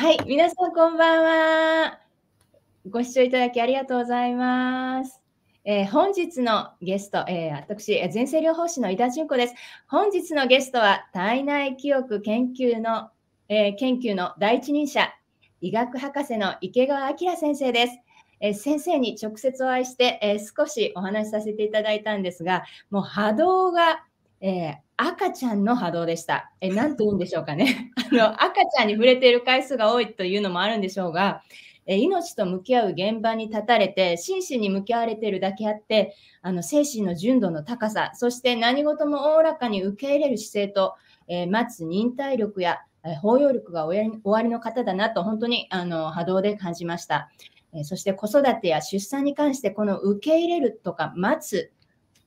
はい、皆さんこんばんは。ご視聴いただきありがとうございます。えー、本日のゲスト、えー、私、前世療法士の井田純子です。本日のゲストは、体内記憶研究の、えー、研究の第一人者、医学博士の池川明先生です。え先生に直接お会いして、え少しお話しさせていただいたんですが、もう波動がえー、赤ちゃんの波動でした。えなんと言うんでしょうかね あの。赤ちゃんに触れている回数が多いというのもあるんでしょうが、え命と向き合う現場に立たれて、真摯に向き合われているだけあって、あの精神の純度の高さ、そして何事もおおらかに受け入れる姿勢と、え待つ忍耐力や、え包容力がおありの方だなと、本当にあの波動で感じました。えそして子育てや出産に関して、この受け入れるとか待つ、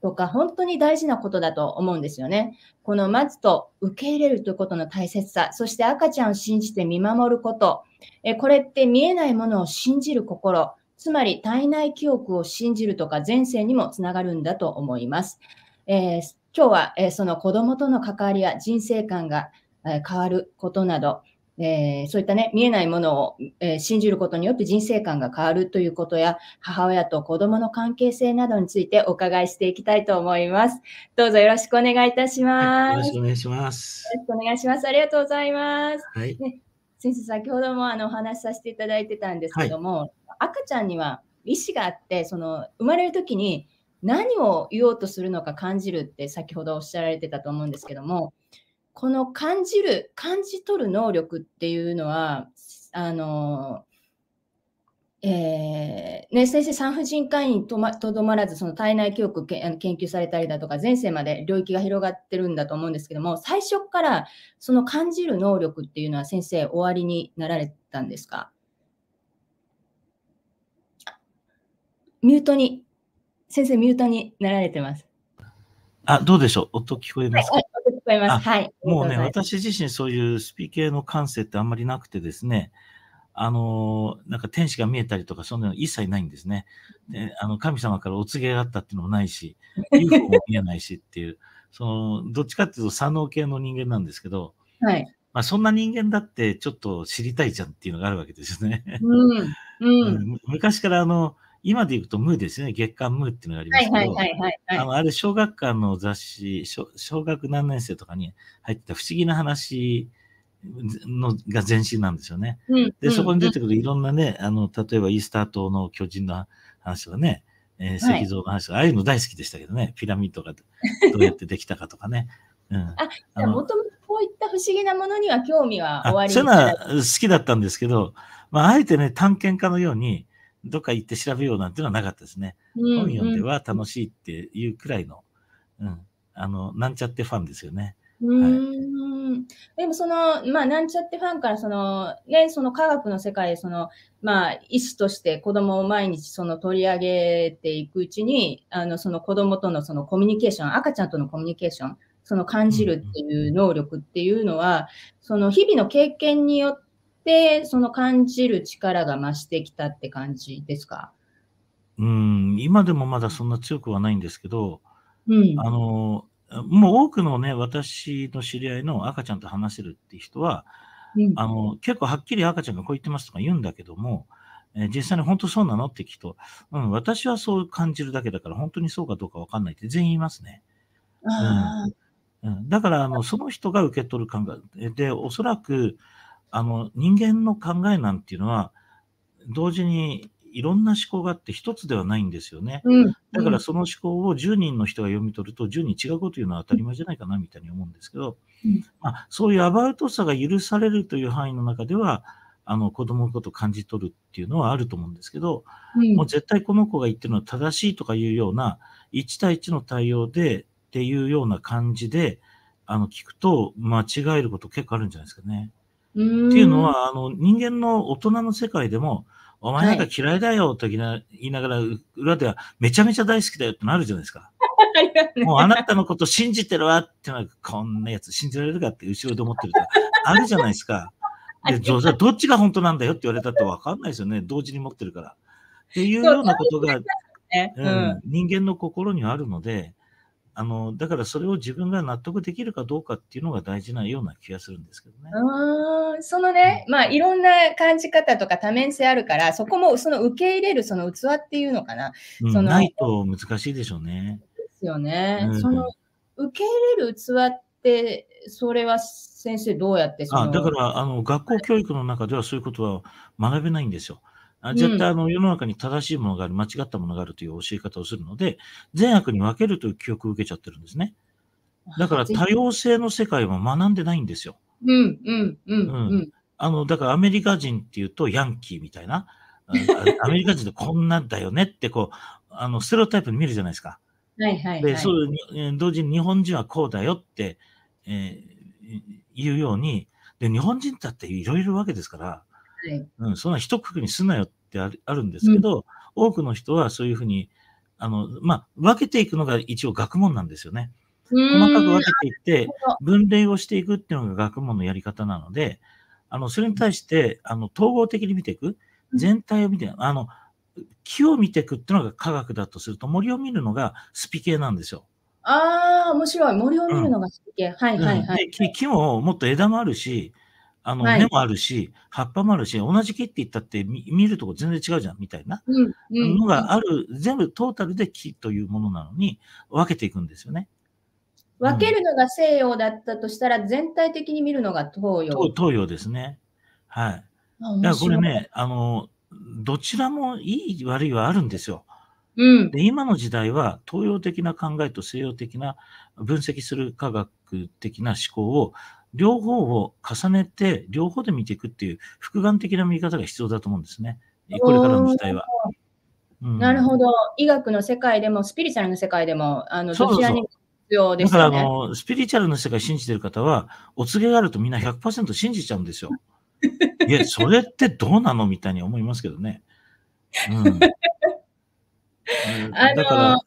とか、本当に大事なことだと思うんですよね。この待つと受け入れるということの大切さ、そして赤ちゃんを信じて見守ること、えこれって見えないものを信じる心、つまり体内記憶を信じるとか前世にもつながるんだと思います。えー、今日は、えその子供との関わりや人生観が、え変わることなど、えー、そういったね、見えないものを、えー、信じることによって人生観が変わるということや、母親と子供の関係性などについてお伺いしていきたいと思います。どうぞよろしくお願いいたします。はい、よろしくお願いします。よろしくお願いします。ありがとうございます。はい。ね、先生、先ほどもあのお話しさせていただいてたんですけども、はい、赤ちゃんには意思があって、その生まれる時に何を言おうとするのか感じるって先ほどおっしゃられてたと思うんですけども、この感じる感じ取る能力っていうのはあのえーね、先生、産婦人科医にとど、ま、まらず、その体内教育け研究されたりだとか、前世まで領域が広がってるんだと思うんですけども、最初からその感じる能力っていうのは、先生、終わりになられたんですかミュートに、先生、ミュートになられてます。あ、どうでしょう音聞こえますか、はい、音聞こえます。はい。もうね、私自身そういうスピ系の感性ってあんまりなくてですね、あのなんか天使が見えたりとか、そんなの一切ないんですね。であの神様からお告げがあったっていうのもないし、UFO も見えないしっていう、その、どっちかっていうと左脳系の人間なんですけど、はい。まあ、そんな人間だってちょっと知りたいじゃんっていうのがあるわけですよね。うん。うん、昔からあの、今で言うとムーですよね。月刊ムーっていうのがありますけど、あの、あれ小学館の雑誌小、小学何年生とかに入ってた不思議な話のが前身なんですよね。うん、で、そこに出てくるいろんなね、あの、例えばイースター島の巨人の話とかね、えー、石像の話とか、はい、ああいうの大好きでしたけどね、ピラミッドがどうやってできたかとかね。うん、あ、あもともとこういった不思議なものには興味は終わりそういうのは好きだったんですけど、まあ、あえてね、探検家のように、どっか行って調べようなんていうのはなかったですね。うんうん、本読んでは楽しいっていうくらいの、うん、あの、なんちゃってファンですよね。うんはい、でもその、まあ、なんちゃってファンからその、ね、その科学の世界その、まあ、医師として子供を毎日その取り上げていくうちに、あの、その子供とのそのコミュニケーション、赤ちゃんとのコミュニケーション、その感じるっていう能力っていうのは、その日々の経験によって、その感じる力が増してきたって感じですかうん、今でもまだそんな強くはないんですけど、うん、あの、もう多くのね、私の知り合いの赤ちゃんと話せるっていう人は、うん、あの、結構はっきり赤ちゃんがこう言ってますとか言うんだけども、えー、実際に本当そうなのって聞くと、うん、私はそう感じるだけだから本当にそうかどうかわかんないって全員言いますね。うん、だから、あの、その人が受け取る感覚で、おそらく、あの、人間の考えなんていうのは、同時にいろんな思考があって一つではないんですよね。うん、だからその思考を10人の人が読み取ると10人違うこと言うのは当たり前じゃないかなみたいに思うんですけど、うん、まあ、そういうアバウトさが許されるという範囲の中では、あの子供のことを感じ取るっていうのはあると思うんですけど、うん、もう絶対この子が言ってるのは正しいとかいうような1対1の対応でっていうような感じであの聞くと間違えること結構あるんじゃないですかね。っていうのは、あの、人間の大人の世界でも、お前なんか嫌いだよと言いながら、裏ではめちゃめちゃ大好きだよってなるじゃないですか。もうあなたのこと信じてるわってのは、こんなやつ信じられるかって後ろで思ってると、あるじゃないですか。で、どっちが本当なんだよって言われたってわかんないですよね。同時に持ってるから。っていうようなことが、うん、人間の心にあるので、あのだからそれを自分が納得できるかどうかっていうのが大事なような気がするんですけどね。あそのね、うん、まあいろんな感じ方とか多面性あるからそこもその受け入れるその器っていうのかな。うん、そのないと難しいでしょうね。ですよね。うん、その受け入れる器ってそれは先生どうやってそのあだからあの学校教育の中ではそういうことは学べないんですよ。あ絶対あの、世の中に正しいものがある、間違ったものがあるという教え方をするので、善悪に分けるという記憶を受けちゃってるんですね。だから多様性の世界は学んでないんですよ。うん、うん、うん。うん、あの、だからアメリカ人っていうとヤンキーみたいな、アメリカ人ってこんなんだよねってこう、あの、ステロタイプに見るじゃないですか。はいはい、はい、で、そう同時に日本人はこうだよって、えー、言うように、で、日本人だっていろいろわけですから、はい、うん、そんな一括にすんなよってあるんですけど、うん、多くの人はそういうふうに、あの、まあ、分けていくのが一応学問なんですよね。細かく分けていって、分類をしていくっていうのが学問のやり方なので、あの、それに対して、あの、統合的に見ていく、全体を見て、あの、木を見ていくっていうのが科学だとすると、森を見るのがスピ系なんですよ。ああ、面白い。森を見るのがスピうん、はいはいはい。木ももっと枝もあるし、あの、はい、根もあるし、葉っぱもあるし、同じ木って言ったって見るとこ全然違うじゃん、みたいなのがある、全部トータルで木というものなのに分けていくんですよね。分けるのが西洋だったとしたら、全体的に見るのが東洋。東洋ですね。はい。だからこれね、あの、どちらもいい悪いはあるんですよ。うん、で今の時代は東洋的な考えと西洋的な分析する科学的な思考を両方を重ねて、両方で見ていくっていう、複眼的な見方が必要だと思うんですね。これからの時代は。うん、なるほど。医学の世界でも、スピリチュアルの世界でも、あの、どちらに必要です、ね、だから、あの、スピリチュアルの世界信じてる方は、お告げがあるとみんな100%信じちゃうんですよ。いや、それってどうなのみたいに思いますけどね。うん。だから、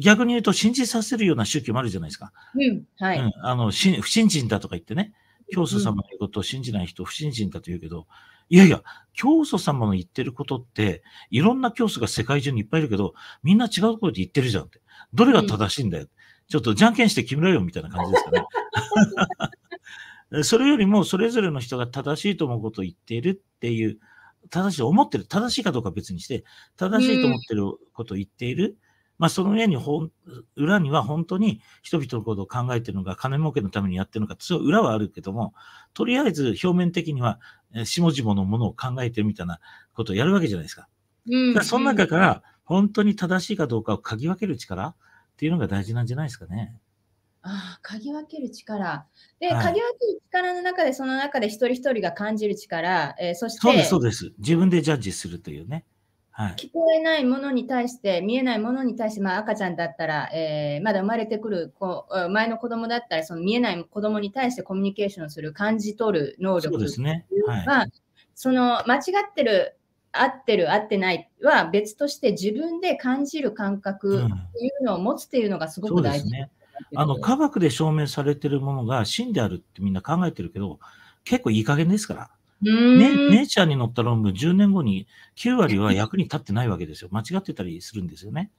逆に言うと信じさせるような宗教もあるじゃないですか。うん。はい。うん、あの、し不信心だとか言ってね、教祖様の言うことを信じない人、不信心だと言うけど、いやいや、教祖様の言ってることって、いろんな教祖が世界中にいっぱいいるけど、みんな違うところで言ってるじゃんって。どれが正しいんだよ。うん、ちょっとじゃんけんして決めろよみたいな感じですかね。それよりも、それぞれの人が正しいと思うことを言っているっていう、正しいと思ってる、正しいかどうか別にして、正しいと思ってることを言っているまあ、その上にほん、裏には本当に人々のことを考えているのか、金儲けのためにやってるのか、そう裏はあるけども、とりあえず表面的には、下々のものを考えてるみたいなことをやるわけじゃないですか。うん、その中から、本当に正しいかどうかを嗅ぎ分ける力っていうのが大事なんじゃないですかね。ああ、嗅ぎ分ける力。で、はい、嗅ぎ分ける力の中で、その中で一人一人が感じる力、えー、そして。そうです、そうです。自分でジャッジするというね。はい、聞こえないものに対して、見えないものに対して、まあ、赤ちゃんだったら、えー、まだ生まれてくる子、前の子供だったら、その見えない子供に対してコミュニケーションする、感じ取る能力っては、ねはい、その間違ってる、合ってる、合ってないは別として、自分で感じる感覚っていうのを持つというのがすごく大事、うんね、あの科学で証明されてるものが真であるってみんな考えてるけど、結構いい加減ですから。ね、ネイチャーに載った論文、10年後に9割は役に立ってないわけですよ。間違ってたりするんですよね。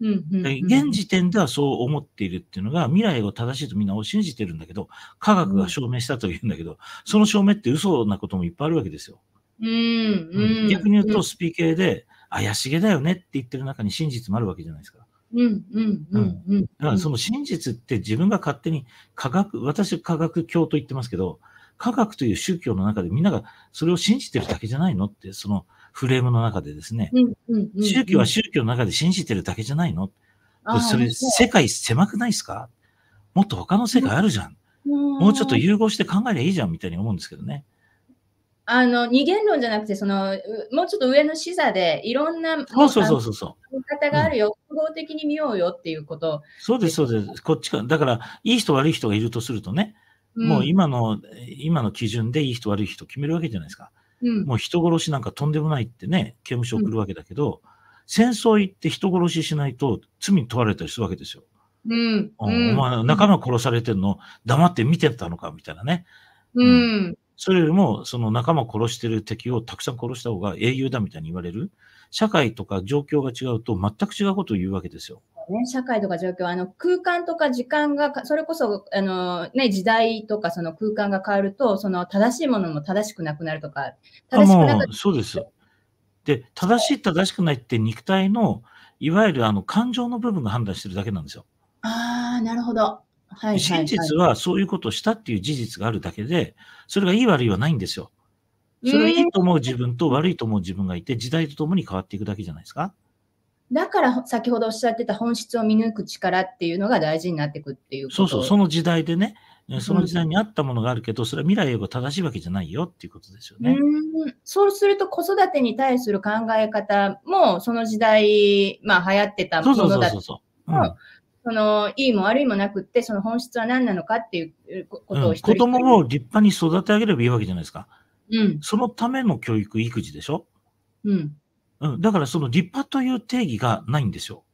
現時点ではそう思っているっていうのが、未来を正しいとみんなを信じてるんだけど、科学が証明したというんだけど、その証明って嘘なこともいっぱいあるわけですよ。うんうん、逆に言うと、スピ系で、怪しげだよねって言ってる中に真実もあるわけじゃないですか。うんうんうんうん、だからその真実って自分が勝手に科学、私科学教と言ってますけど、科学という宗教の中でみんながそれを信じてるだけじゃないのって、そのフレームの中でですね、宗教は宗教の中で信じてるだけじゃないのそれ世界狭くないですかもっと他の世界あるじゃん。もうちょっと融合して考えりゃいいじゃんみたいに思うんですけどね。あの二元論じゃなくてそのもうちょっと上の視座でいろんなそうそうそうそう方があるよ、複合的に見ようよっていうことそうですそうですこっちかだからいい人悪い人がいるとするとねもう今の、今の基準でいい人悪い人決めるわけじゃないですか。うん、もう人殺しなんかとんでもないってね、刑務所送るわけだけど、戦争行って人殺ししないと罪に問われたりするわけですよ。うん。お前ま仲間殺されてんの黙って見てたのかみたいなね。うん。それよりも、その仲間殺してる敵をたくさん殺した方が英雄だみたいに言われる。社会とか状況が違うと全く違うことを言うわけですよ。ね、社会とか状況、あの空間とか時間が、それこそあの、ね、時代とかその空間が変わると、その正しいものも正しくなくなるとか、正しくなくそうです。で、正しい、正しくないって肉体の、いわゆるあの感情の部分が判断してるだけなんですよ。ああ、なるほど。はい、はい、真実はそういうことをしたっていう事実があるだけで、それがいい悪いはないんですよ。それはいいと思う自分と悪いと思う自分がいて、時代とともに変わっていくだけじゃないですか。だから先ほどおっしゃってた本質を見抜く力っていうのが大事になってくっていうそうそう、その時代でね、その時代にあったものがあるけど、うん、それは未来が正しいわけじゃないよっていうことですよね。うんそうすると子育てに対する考え方もその時代、まあ流行ってたものだうその、いいも悪いもなくって、その本質は何なのかっていうことをうん、子供を立派に育て上げればいいわけじゃないですか。うん、そのための教育、育児でしょうん。うん。だからその立派という定義がないんですよ。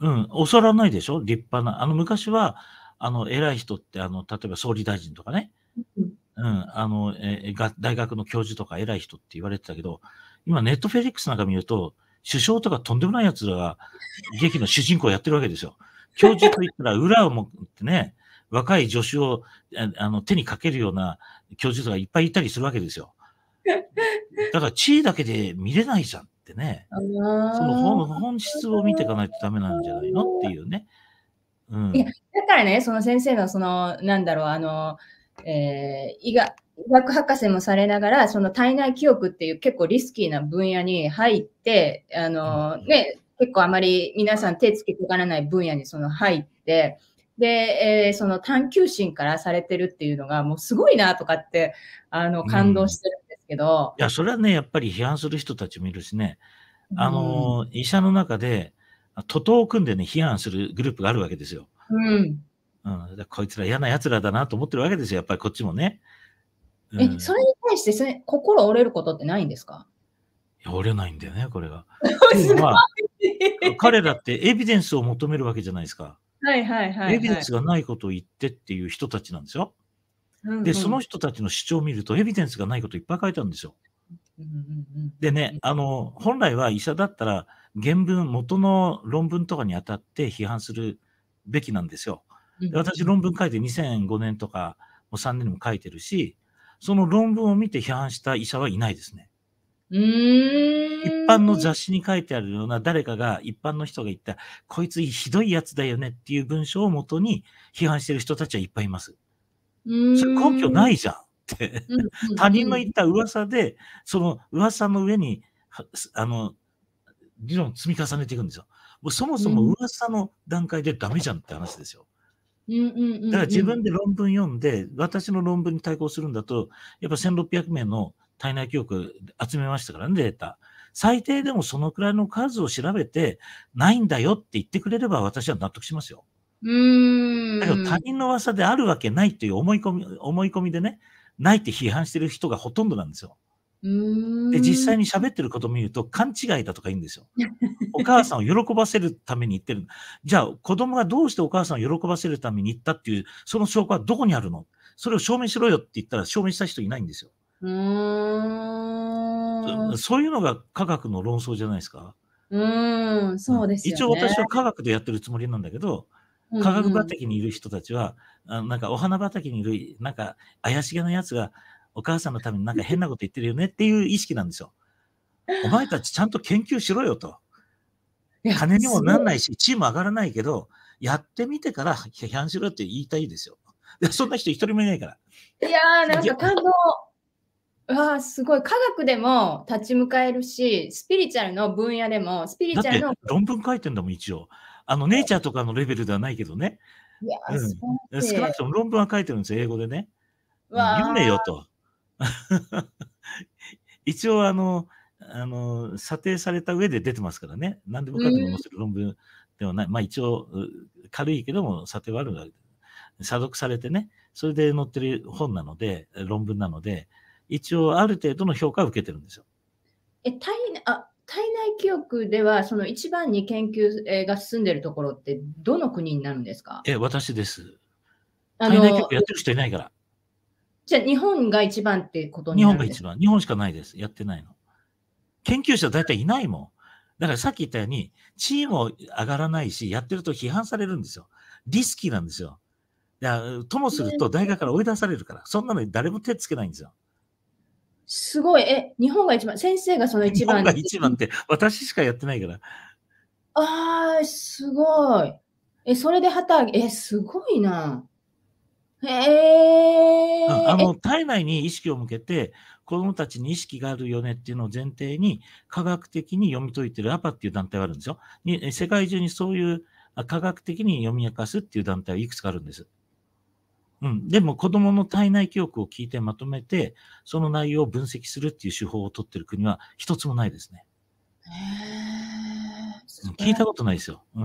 うん。恐らないでしょ立派な。あの、昔は、あの、偉い人って、あの、例えば総理大臣とかね。うん。あの、えが、大学の教授とか偉い人って言われてたけど、今ネットフェリックスなんか見ると、首相とかとんでもない奴らが劇の主人公やってるわけですよ。教授と言ったら裏を持ってね、若い助手をあの手にかけるような教授とかいっぱいいたりするわけですよ。だから地位だけで見れないじゃんってね。その本質を見ていかないとダメなんじゃないのっていうね。うん、いやだからね、その先生の、その、なんだろう、あの、えー、医学博士もされながら、その体内記憶っていう結構リスキーな分野に入って、あの、うん、ね、結構あまり皆さん手つけていからない分野にその入って、で、えー、その探求心からされてるっていうのが、もうすごいなとかって、あの、感動してるけど。いや、それはね、やっぱり批判する人たちもいるしね、あの、うん、医者の中で、徒党を組んでね、批判するグループがあるわけですよ。うん。うん、こいつら嫌な奴らだなと思ってるわけですよ、やっぱりこっちもね。うん、え、それに対してそれ、心折れることってないんですかや、折れないんだよね、これが。彼らってエビデンスを求めるわけじゃないですか。はいはいはい、はい、エビデンスがないことを言ってっていう人たちなんですよ。で、その人たちの主張を見ると、エビデンスがないこといっぱい書いてあるんですよ。でね、あの、本来は医者だったら、原文、元の論文とかに当たって批判するべきなんですよ。で私、論文書いて2005年とか、もう3年も書いてるし、その論文を見て批判した医者はいないですね。一般の雑誌に書いてあるような誰かが一般の人が言ったこいつひどいやつだよねっていう文章をもとに批判してる人たちはいっぱいいます。それ根拠ないじゃんって。他人の言った噂で、その噂の上に、あの、理論積み重ねていくんですよ。もうそもそも噂の段階でダメじゃんって話ですよ。だから自分で論文読んで、私の論文に対抗するんだと、やっぱ1600名の体内記憶集めましたからね、データ。最低でもそのくらいの数を調べて、ないんだよって言ってくれれば私は納得しますよ。うん。だけど他人の噂であるわけないという思い込み、思い込みでね、ないって批判してる人がほとんどなんですよ。で、実際に喋ってることを見ると勘違いだとか言うんですよ。お母さんを喜ばせるために言ってる。じゃあ、子供がどうしてお母さんを喜ばせるために言ったっていう、その証拠はどこにあるのそれを証明しろよって言ったら証明した人いないんですよ。うんそういうのが科学の論争じゃないですか。うん、そうです、ね、一応私は科学でやってるつもりなんだけど、科学畑にいる人たちは、うんうん、なんかお花畑にいる、なんか怪しげなやつが、お母さんのためになんか変なこと言ってるよねっていう意識なんですよ。お前たちちゃんと研究しろよと。金にもなんないし、チーム上がらないけど、やってみてから批判しろって言いたいですよ。そんな人一人もいないから。いやー、なんか感動。わあすごい科学でも立ち向かえるしスピリチュアルの分野でもスピリチュアルの論文書いてんだもん一応あの、ネイチャーとかのレベルではないけどね。いや、うん、少なくとも論文は書いてるんですよ、英語でね。読めよと。一応、あの、あの、査定された上で出てますからね。何でもかんでも載せる論文ではない。まあ一応、軽いけども、査定はあるが、査読されてね、それで載ってる本なので、論文なので、一応ある程度の評価を受けてるんですよ。え、タイあ体内記憶では、その一番に研究が進んでいるところって、どの国になるんですかえ、私です。体内記憶やってる人いないから。じゃあ、日本が一番ってことになる日本が一番。日本しかないです。やってないの。研究者大体いないもん。だからさっき言ったように、チーム上がらないし、やってると批判されるんですよ。リスキーなんですよ。やともすると大学から追い出されるから、そんなのに誰も手つけないんですよ。すごい、え、日本が一番、先生がその一番。日本が一番って、私しかやってないから。あー、すごい。え、それで旗揚げ、え、すごいな。へえー。あの、体内に意識を向けて、子供たちに意識があるよねっていうのを前提に、科学的に読み解いてるアパっていう団体があるんですよ。に世界中にそういう科学的に読み明かすっていう団体はいくつかあるんです。うん、でも子供の体内記憶を聞いてまとめて、その内容を分析するっていう手法を取ってる国は一つもないですね。聞いたことないですよ。う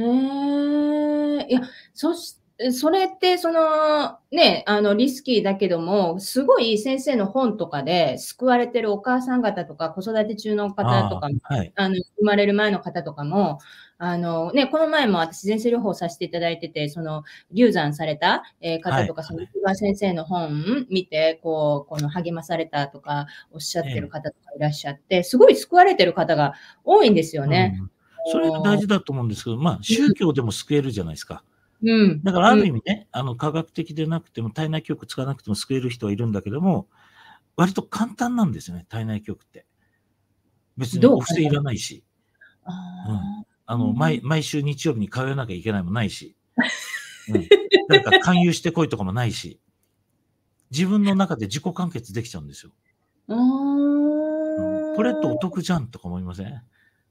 ん。えいや、そしそれって、その、ね、あの、リスキーだけども、すごい先生の本とかで救われてるお母さん方とか、子育て中の方とかはい、あの、生まれる前の方とかも、あのね、この前も私、全世療法させていただいてて、その、流産された、え方とか、その、木先生の本見て、こう、この励まされたとか、おっしゃってる方とかいらっしゃって、すごい救われてる方が多いんですよね。うんそれが大事だと思うんですけど、まあ、宗教でも救えるじゃないですか。うん、だからある意味ね、あの科学的でなくても体内記憶使わなくても救える人はいるんだけども、割と簡単なんですよね、体内記憶って。別にお布施いらないし。うん、あの、うん、毎、毎週日曜日に通えなきゃいけないもないし、うん、んか勧誘してこいとかもないし、自分の中で自己完結できちゃうんですよ。うん、これってお得じゃんとか思いません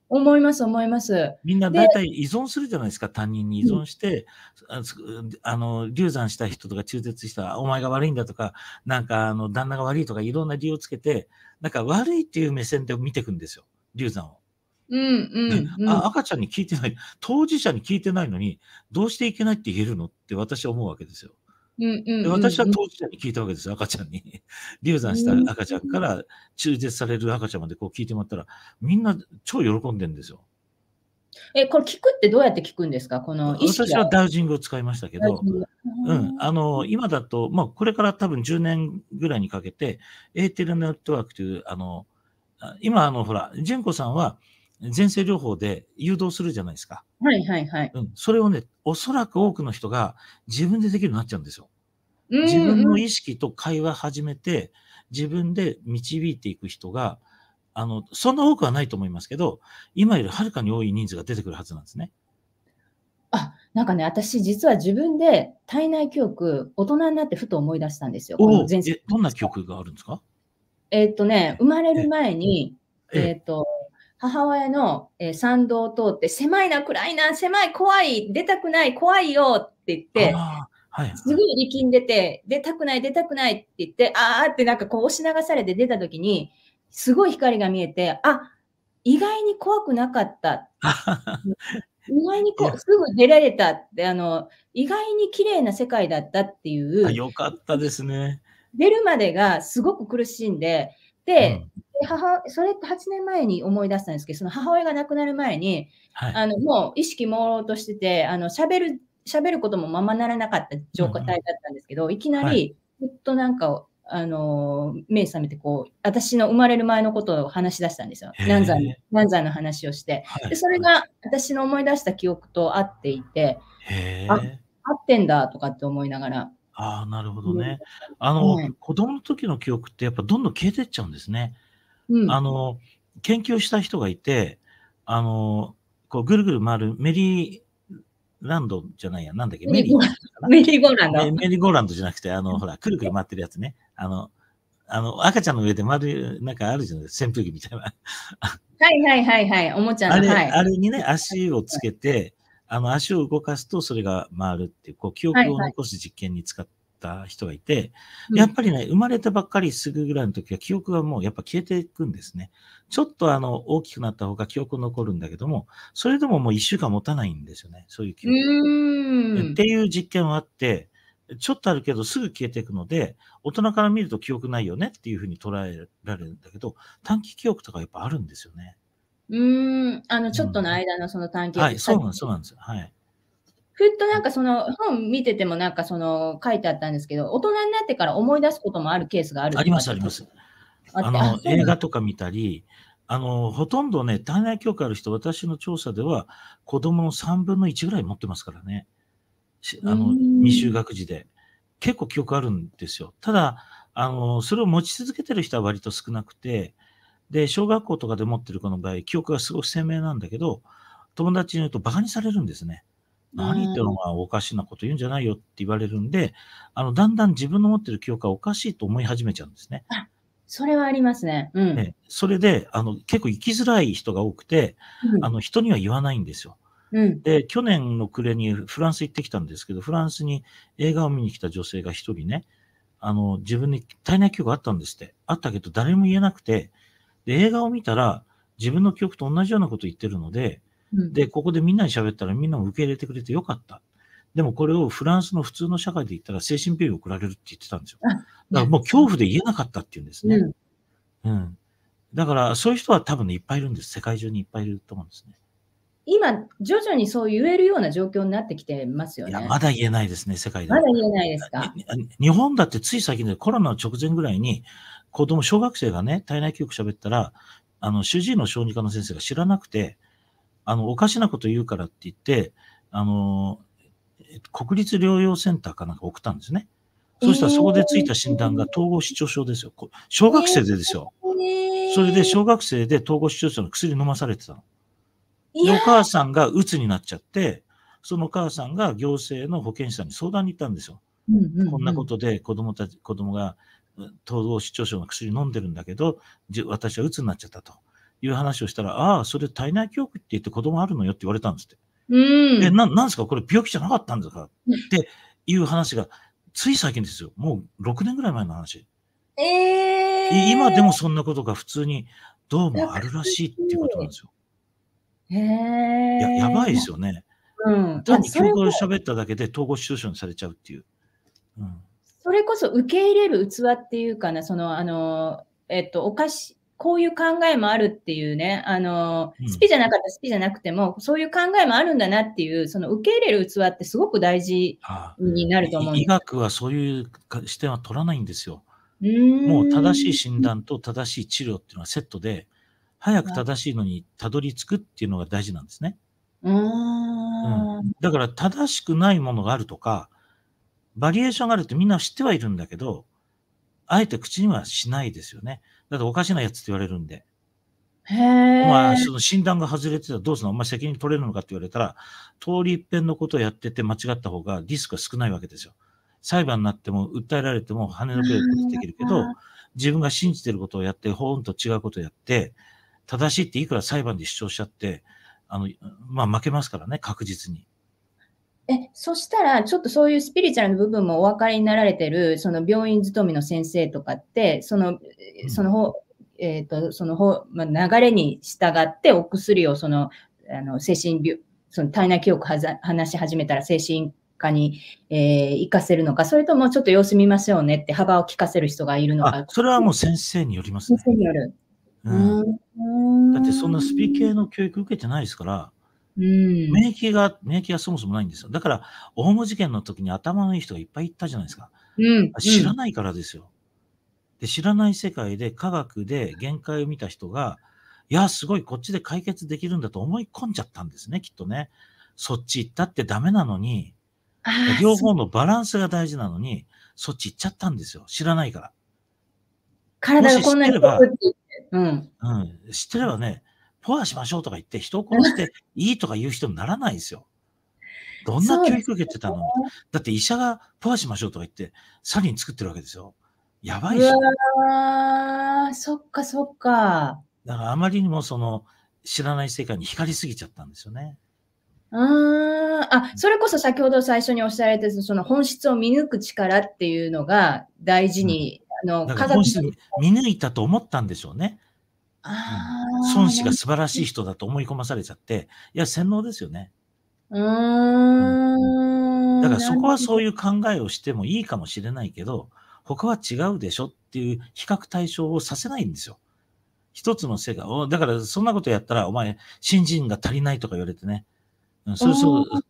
思います、思います。みんな大体依存するじゃないですか、他人に依存して、うん、あの、流産した人とか中絶した、お前が悪いんだとか、なんか、あの、旦那が悪いとか、いろんな理由をつけて、なんか悪いっていう目線で見ていくんですよ、流産を。うんうんうん、あ赤ちゃんに聞いてない当事者に聞いてないのにどうしていけないって言えるのって私は思うわけですよ。うんうんうん私は当事者に聞いたわけですよ、赤ちゃんに。流産した赤ちゃんから中絶される赤ちゃんまでこう聞いてもらったら、みんな超喜んでるんですよ。え、これ聞くってどうやって聞くんですかこの私はダウジングを使いましたけど、うん、あの、今だと、まあ、これから多分10年ぐらいにかけて、エーテルネットワークという、あの、今、あの、ほら、純子さんは、前世療法で誘導するじゃないですか。はいはいはい。うん、それをね、おそらく多くの人が自分でできるようになっちゃうんですよ。自分の意識と会話始めて、自分で導いていく人が、あの、そんな多くはないと思いますけど、今よりはるかに多い人数が出てくるはずなんですね。あ、なんかね、私実は自分で体内記憶、大人になってふと思い出したんですよ。えどんな記憶があるんですかえっとね、生まれる前に、えっ、えー、と、母親の、え参道を通って、狭いな、暗いな、狭い、怖い、出たくない、怖いよって言って、はい、すぐ力んでて、出たくない、出たくないって言って、あーってなんかこう押し流されて出た時に、すごい光が見えて、あ、意外に怖くなかった。意外にこうすぐ出られたってあの、意外に綺麗な世界だったっていう。よかったですね。出るまでがすごく苦しんで、で、うん、母それって8年前に思い出したんですけど、その母親が亡くなる前に、はい、あのもう意識朦朧としてて、あの喋る喋ることもままならなかった状態だったんですけど、うんうん、いきなり、ずっとなんか、はい、あの目覚めてこう、私の生まれる前のことを話し出したんですよ。南山のの話をして、はい、で。それが私の思い出した記憶と合っていて、あ合ってんだとかって思いながら。ああ、なるほどね。あの、子供の時の記憶ってやっぱどんどん消えてっちゃうんですね。うん、あの、研究した人がいて、あの、こうぐるぐる回るメリーランドじゃないや、なんだっけ、メリーメリーゴーランド。メリーゴーランドじゃなくて、あの、ほら、くるくる回ってるやつね。あの、あの赤ちゃんの上で丸なんかあるじゃないですか、扇風機みたいな。はいはいはいはい、おもちゃの。あれ,、はい、あれにね、足をつけて、あの、足を動かすとそれが回るっていう、こう、記憶を残す実験に使った人がいて、はいはい、やっぱりね、生まれたばっかりすぐぐらいの時は記憶がもうやっぱ消えていくんですね。ちょっとあの、大きくなった方が記憶残るんだけども、それでももう一週間持たないんですよね、そういう記憶。っていう実験はあって、ちょっとあるけどすぐ消えていくので、大人から見ると記憶ないよねっていうふうに捉えられるんだけど、短期記憶とかやっぱあるんですよね。うん、あの、ちょっとの間のその探期、うん、はい、そうなんです、そうなんです。はい。ふっとなんかその本見ててもなんかその書いてあったんですけど、大人になってから思い出すこともあるケースがあるあります、あります。あの、映画とか見たり、あの、ほとんどね、体内教科ある人、私の調査では、子供の3分の1ぐらい持ってますからね。あの、未就学児で。結構記憶あるんですよ。ただ、あの、それを持ち続けてる人は割と少なくて、で、小学校とかで持ってる子の場合、記憶がすごく鮮明なんだけど、友達に言うと馬鹿にされるんですね。何言ってるのがおかしなこと言うんじゃないよって言われるんで、あの、だんだん自分の持ってる記憶がおかしいと思い始めちゃうんですね。あそれはありますね。うん。それで、あの、結構生きづらい人が多くて、あの、人には言わないんですよ。うん、で、去年の暮れにフランス行ってきたんですけど、フランスに映画を見に来た女性が一人ね、あの、自分に体内記憶あったんですって。あったけど、誰も言えなくて、で、映画を見たら、自分の記憶と同じようなこと言ってるので、で、ここでみんなに喋ったらみんなも受け入れてくれてよかった。でもこれをフランスの普通の社会で言ったら精神病院送られるって言ってたんですよ。だからもう恐怖で言えなかったっていうんですね。うん、うん。だからそういう人は多分ね、いっぱいいるんです。世界中にいっぱいいると思うんですね。今、徐々にそう言えるような状況になってきてますよね。いやまだ言えないですね、世界でまだ言えないですか。日本だってつい先でコロナの直前ぐらいに、子供、小学生がね、体内教育喋ったら、あの、主治医の小児科の先生が知らなくて、あの、おかしなこと言うからって言って、あの、国立療養センターかなんか送ったんですね。そしたらそこでついた診断が統合失調症ですよ。小学生でですよ。それで小学生で統合失調症の薬飲まされてたの。お母さんが鬱になっちゃって、そのお母さんが行政の保健師さんに相談に行ったんですよ。うんうんうん、こんなことで子供たち、子供が統合失調症の薬飲んでるんだけど、私は鬱になっちゃったという話をしたら、ああ、それ体内教育って言って子供あるのよって言われたんですって。うん、で、ななんですかこれ病気じゃなかったんですかっていう話が、つい最近ですよ。もう6年ぐらい前の話。えー、今でもそんなことが普通にどうもあるらしいっていうことなんですよ。へややばいですよね。うん、単に教科を喋っただけで統合失調症にされちゃうっていう。うん、それこそ受け入れる器っていうかな、その、あの、えっと、おかし、こういう考えもあるっていうね、あの、スピじゃなかったらスピじゃなくても、うん、そういう考えもあるんだなっていう、その受け入れる器ってすごく大事になると思うんです。医学はそういう視点は取らないんですよ。もう正しい診断と正しい治療っていうのはセットで、早く正しいのにたどり着くっていうのが大事なんですね。うん、ん、だから正しくないものがあるとか、バリエーションがあるってみんな知ってはいるんだけど、あえて口にはしないですよね。だっておかしなやつって言われるんで。へまあ、その診断が外れてたらどうするのお前責任取れるのかって言われたら、通り一遍のことをやってて間違った方がリスクは少ないわけですよ。裁判になっても、訴えられても跳ねのけることできるけど、自分が信じてることをやって、ーんと違うことをやって、正しいっていくら裁判で主張しちゃって、あの、まあ、負けますからね、確実に。えそしたら、ちょっとそういうスピリチュアルの部分もお分かりになられてる、その病院勤めの先生とかって、その、その方、うん、えっ、ー、と、その方、まあ、流れに従ってお薬を、その、あの精神病、その体内記憶はざ話し始めたら精神科に、えー、行かせるのか、それともちょっと様子見ましょうねって幅を聞かせる人がいるのか。それはもう先生によりますね。先生による。うん、うだってそんなスピ系の教育受けてないですから、うん、免疫が、免疫がそもそもないんですよ。だから、オウム事件の時に頭のいい人がいっぱいいったじゃないですか。うん、知らないからですよ。で、知らない世界で科学で限界を見た人が、いや、すごい、こっちで解決できるんだと思い込んじゃったんですね、きっとね。そっち行ったってダメなのに、両方のバランスが大事なのに、そっち行っちゃったんですよ。知らないから。体がこんなにうん。うん。知ってればね、ポアしましょうとか言って人を殺していいとか言う人にならないんですよ。どんな教育受けてたの、ね、だって医者がポアしましょうとか言ってサリン作ってるわけですよ。やばいし。ああ、そっかそっか。だからあまりにもその知らない世界に光りすぎちゃったんですよね。ああ、それこそ先ほど最初におっしゃられてその本質を見抜く力っていうのが大事にの科学見抜いたと思ったんでしょうね。孫子が素晴らしい人だと思い込まされちゃって、いや、洗脳ですよね。うん。だからそこはそういう考えをしてもいいかもしれないけど、他は違うでしょっていう比較対象をさせないんですよ。一つの世界を、だからそんなことやったら、お前、新人が足りないとか言われてね。それ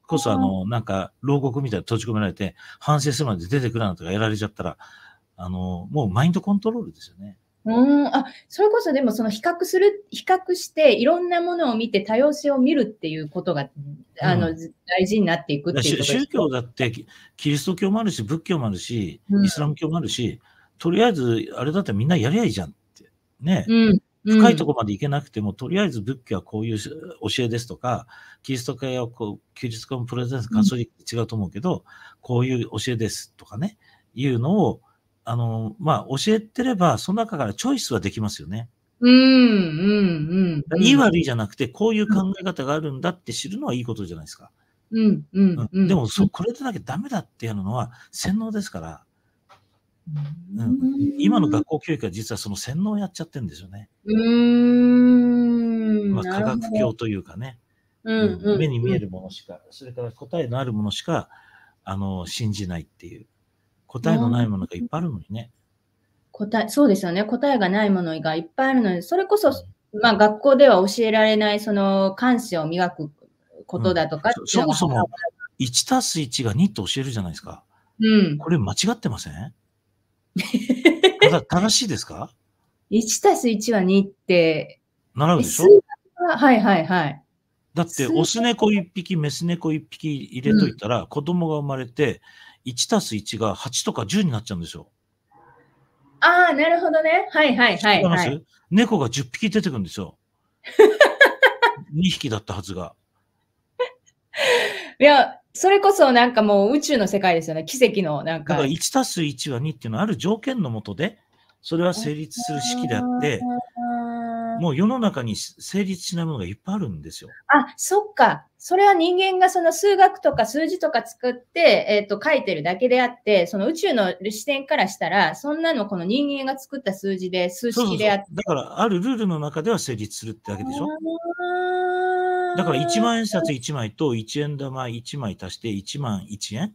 こそ、あの、なんか、牢獄みたいに閉じ込められて、反省するまで出てくるなとかやられちゃったら、あの、もうマインドコントロールですよね。うんあそれこそでもその比較する比較していろんなものを見て多様性を見るっていうことがあの、うん、大事になっていくっていう宗教だってキリスト教もあるし仏教もあるしイスラム教もあるし、うん、とりあえずあれだってみんなやりゃいいじゃんってね、うん、深いとこまでいけなくてもとりあえず仏教はこういう教えですとかキリスト教はこうキリスト教もプレゼンスカソリック違うと思うけど、こういう教えですとかねいうのをあの、まあ、教えてれば、その中からチョイスはできますよね。うん、うん、うん。いい悪いじゃなくて、こういう考え方があるんだって知るのはいいことじゃないですか。うん、うん、うん。でも、そ、これでなきゃダメだってやるのは洗脳ですから。うん、今の学校教育は実はその洗脳をやっちゃってるんですよね。うん。まあ、科学教というかね。うん、目に見えるものしか、それから答えのあるものしか、あの、信じないっていう。答えのないものがいっぱいあるのにね。答え、そうですよね。答えがないものがいっぱいあるので、それこそ、まあ、学校では教えられない、その、感性を磨くことだとか、うん、そもそも、1たす1が2って教えるじゃないですか。うん。これ間違ってません ただ、正しいですか ?1 たす1は2って。習うでしょはいはいはい。だって、オス猫1匹、メス猫1匹入れといたら、子供が生まれて、1たす1が8とか10になっちゃうんですよ。ああ、なるほどね。はいはいはい、はい、猫が10匹出てくるんですよ。2 匹だったはずが。いや、それこそなんかもう宇宙の世界ですよね。奇跡のなんか。だから1たす1は2っていうのはある条件のもとで、それは成立する式であって、もう世の中に成立しないものがいっぱいあるんですよ。あ、そっか。それは人間がその数学とか数字とか作って、えっ、ー、と、書いてるだけであって、その宇宙の視点からしたら、そんなのこの人間が作った数字で、数式であって。そうそうそうだから、あるルールの中では成立するってわけでしょだから1万円札1枚と1円玉1枚足して1万1円。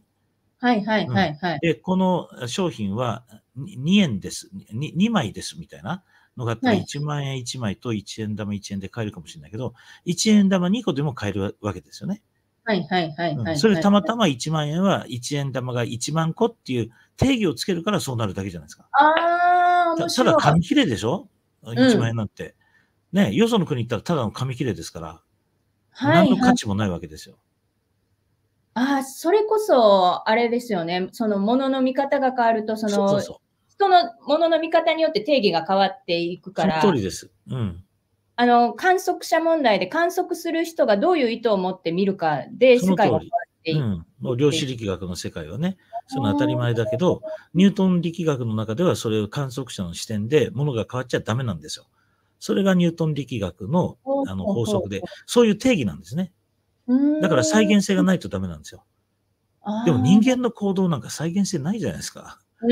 はいはいはいはい。うん、で、この商品は2円です2。2枚ですみたいな。のがあって、1万円1枚と1円玉1円で買えるかもしれないけど、1円玉2個でも買えるわけですよね。はいはいはい、それたまたま1万円は1円玉が1万個っていう定義をつけるからそうなるだけじゃないですか。ああ、面白い。ただ紙切れでしょ ?1 万円なんて。ねよその国行ったらただの紙切れですから、はい何の価値もないわけですよ。ああ、それこそ、あれですよね。その、ものの見方が変わると、その、そうそうそう人のものの見方によって定義が変わっていくから。その通りです。うん。あの、観測者問題で観測する人がどういう意図を持って見るかで世界が変わっていく。うん。もう量子力学の世界はね、その当たり前だけど、ニュートン力学の中ではそれを観測者の視点でものが変わっちゃダメなんですよ。それがニュートン力学のあの法則で、そういう定義なんですね。だから再現性がないとダメなんですよ。でも人間の行動なんか再現性ないじゃないですか。うん、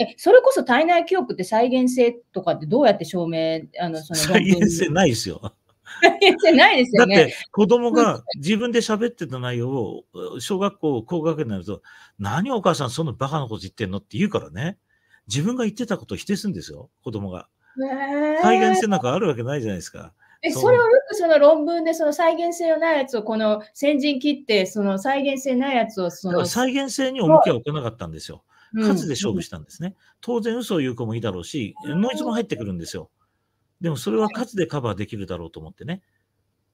えそれこそ体内記憶って再現性とかってどうやって証明あのその再現性ないですよ。再現性ないですよね。だって子供が自分で喋ってた内容を小学校高学年になると「何お母さんそんなバカなこと言ってんの?」って言うからね自分が言ってたことを否定するんですよ子供が。再現性なんかあるわけないじゃないですか。えそれをよくその論文でその再現性のないやつをこの先陣切ってその再現性ないやつをその再現性に重きは置けなかったんですよ。数で勝負したんですね。当然嘘を言う子もいいだろうし、ノイズも入ってくるんですよ。でもそれは数でカバーできるだろうと思ってね。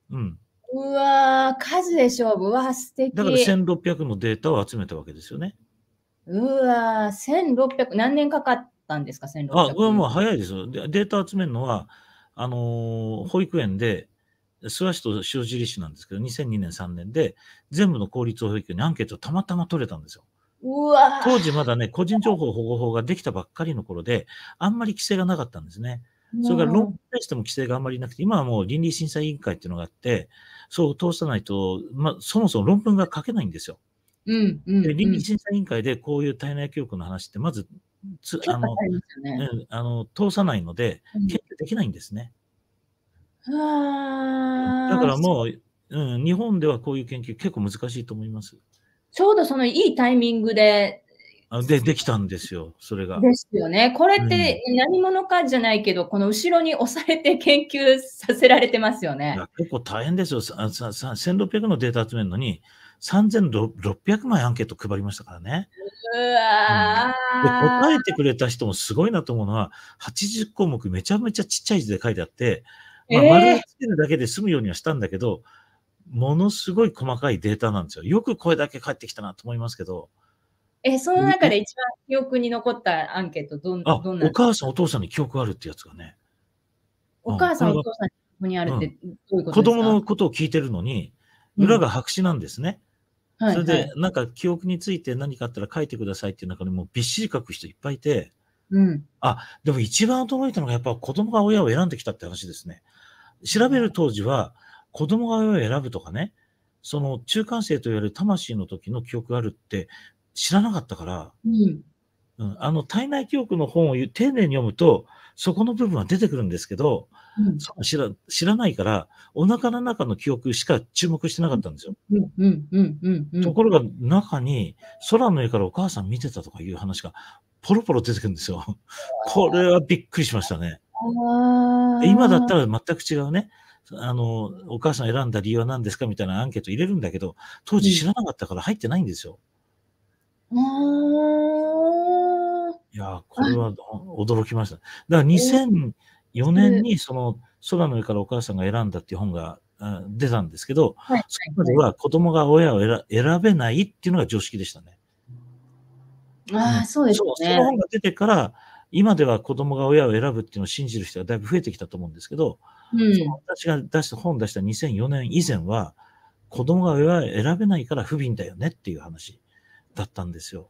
うん。うわ数で勝負は素敵。だから1600のデータを集めたわけですよね。うわ1600、何年かかったんですか、1600。あ、これもう早いですよ。データ集めるのは、あの保育園で、諏訪市と塩尻市なんですけど、2002年、3年で、全部の公立保育園にアンケートたまたま取れたんですよ。当時まだね、個人情報保護法ができたばっかりの頃で、あんまり規制がなかったんですね。それから論文に対しても規制があんまりなくて、今はもう倫理審査委員会っていうのがあって、そう通さないと、まあ、そもそも論文が書けないんですよ。うんうんうん、で倫理審査委員会でこういう体内教育の話って、まずつあの、ね、あの通さないので、結局できないんですね。うん、だからもう、うん、日本ではこういう研究、結構難しいと思います。ちょうどそのいいタイミングでで、できたんですよ、それが。ですよね。これって何者かじゃないけど、うん、この後ろに押されて研究させられてますよね。結構大変ですよ。1600のデータ集めるのに、3600枚アンケート配りましたからね。うわ、うん、答えてくれた人もすごいなと思うのは、80項目めちゃめちゃちっちゃい字で書いてあって、まあ、丸をつけるだけで済むようにはしたんだけど、えーものすごい細かいデータなんですよ。よくこれだけ返ってきたなと思いますけど。え、その中で一番記憶に残ったアンケート、どんどんなお母さん、お父さんに記憶あるってやつがね。お母さん、お父さんに記憶にあるってどういうことですか、うん、子供のことを聞いてるのに、裏が白紙なんですね。うん、それで、はいなんか記憶について何かあったら書いてくださいっていう中でもうびっしり書く人いっぱいいて、うん、あ、でも一番驚いたのがやっぱ子供が親を選んできたって話ですね。調べる当時は、子供がを選ぶとかね、その中間生と言われる魂の時の記憶があるって知らなかったから、うんうん、あの体内記憶の本を丁寧に読むと、そこの部分は出てくるんですけど、うん、知ら知らないから、お腹の中の記憶しか注目してなかったんですよ。ところが中に空の絵からお母さん見てたとかいう話がポロポロ出てくるんですよ。これはびっくりしましたね。今だったら全く違うね、あの、お母さん選んだ理由は何ですかみたいなアンケート入れるんだけど、当時知らなかったから入ってないんですよ。うん、いや、これは驚きました。だから2004年に、その、空の上からお母さんが選んだっていう本が出たんですけど、はい、そこまでは子供が親を選べないっていうのが常識でしたね。ああ、そうですね。その本が出てから、今では子供が親を選ぶっていうのを信じる人がだいぶ増えてきたと思うんですけど、うん、私が出した本出した2004年以前は、子供が親を選べないから不憫だよねっていう話だったんですよ。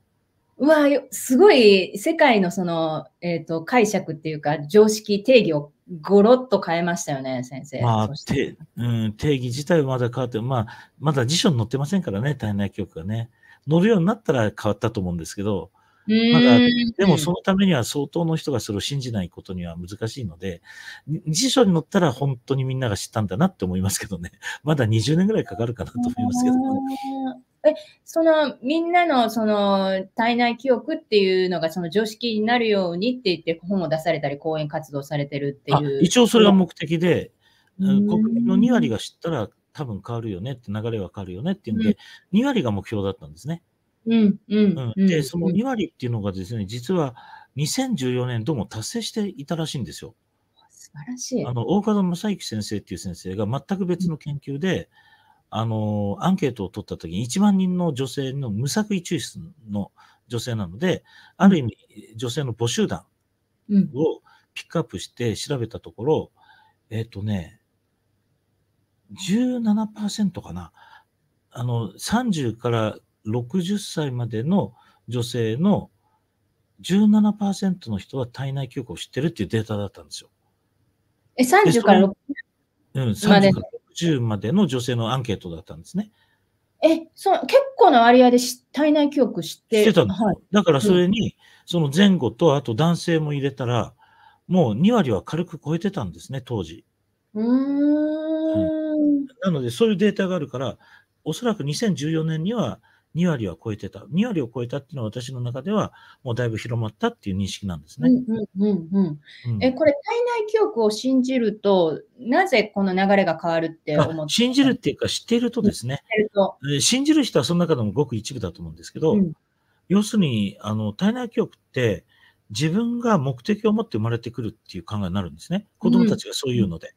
うわすごい世界のその、えーと、解釈っていうか常識定義をごろっと変えましたよね先生、まあてうん、定義自体はまだ変わって、まあ、まだ辞書に載ってませんからね体内記憶がね載るようになったら変わったと思うんですけどまだ、でもそのためには相当の人がそれを信じないことには難しいので、辞書に載ったら本当にみんなが知ったんだなって思いますけどね。まだ20年ぐらいかかるかなと思いますけど、ね。え、その、みんなの、その、体内記憶っていうのが、その常識になるようにって言って、本を出されたり、講演活動されてるっていう。一応それが目的で、国民の2割が知ったら、多分変わるよねって、流れは変わるよねっていうんで、2割が目標だったんですね。うんうんうん、で、その2割っていうのがですね、実は2014年どうも達成していたらしいんですよ。素晴らしい。あの、大門正幸先生っていう先生が全く別の研究で、あの、アンケートを取った時に1万人の女性の無作為抽出の女性なので、ある意味女性の募集団をピックアップして調べたところ、えっ、とね、17%かな。あの、30から60歳までの女性の17%の人は体内記憶を知ってるっていうデータだったんですよ。え、30から60うん、から60までの女性のアンケートだったんですね。え、そ結構な割合で体内記憶知ってたの、はい、だからそれに、その前後と、あと男性も入れたら、もう2割は軽く超えてたんですね、当時。うんうん、なので、そういうデータがあるから、おそらく2014年には、2割は超えてた。2割を超えたっていうのは私の中ではもうだいぶ広まったっていう認識なんですね。え、これ体内記憶を信じると、なぜこの流れが変わるって思って信じるっていうか知っているとですね。信じる人はその中でもごく一部だと思うんですけど、うん、要するに、あの、体内記憶って自分が目的を持って生まれてくるっていう考えになるんですね。子供たちがそういうので。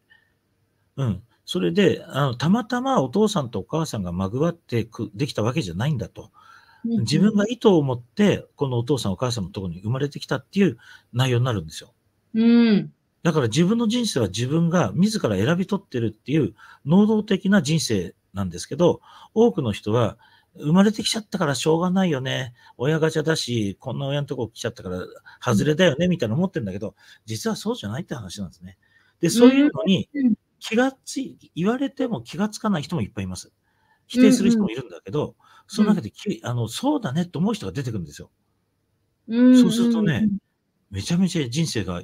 うん、うんそれであのたまたまお父さんとお母さんがまぐわってくできたわけじゃないんだと。自分が意図を持って、このお父さんお母さんのところに生まれてきたっていう内容になるんですよ。うん。だから自分の人生は自分が自ら選び取ってるっていう能動的な人生なんですけど、多くの人は生まれてきちゃったからしょうがないよね。親ガチャだし、こんな親のとこ来ちゃったから外れだよね、みたいな思ってるんだけど、実はそうじゃないって話なんですね。で、そういうのに、気がつい、言われても気がつかない人もいっぱいいます。否定する人もいるんだけど、うんうん、その中でき、あの、そうだねと思う人が出てくるんですよ。うんうん、そうするとね、めちゃめちゃ人生が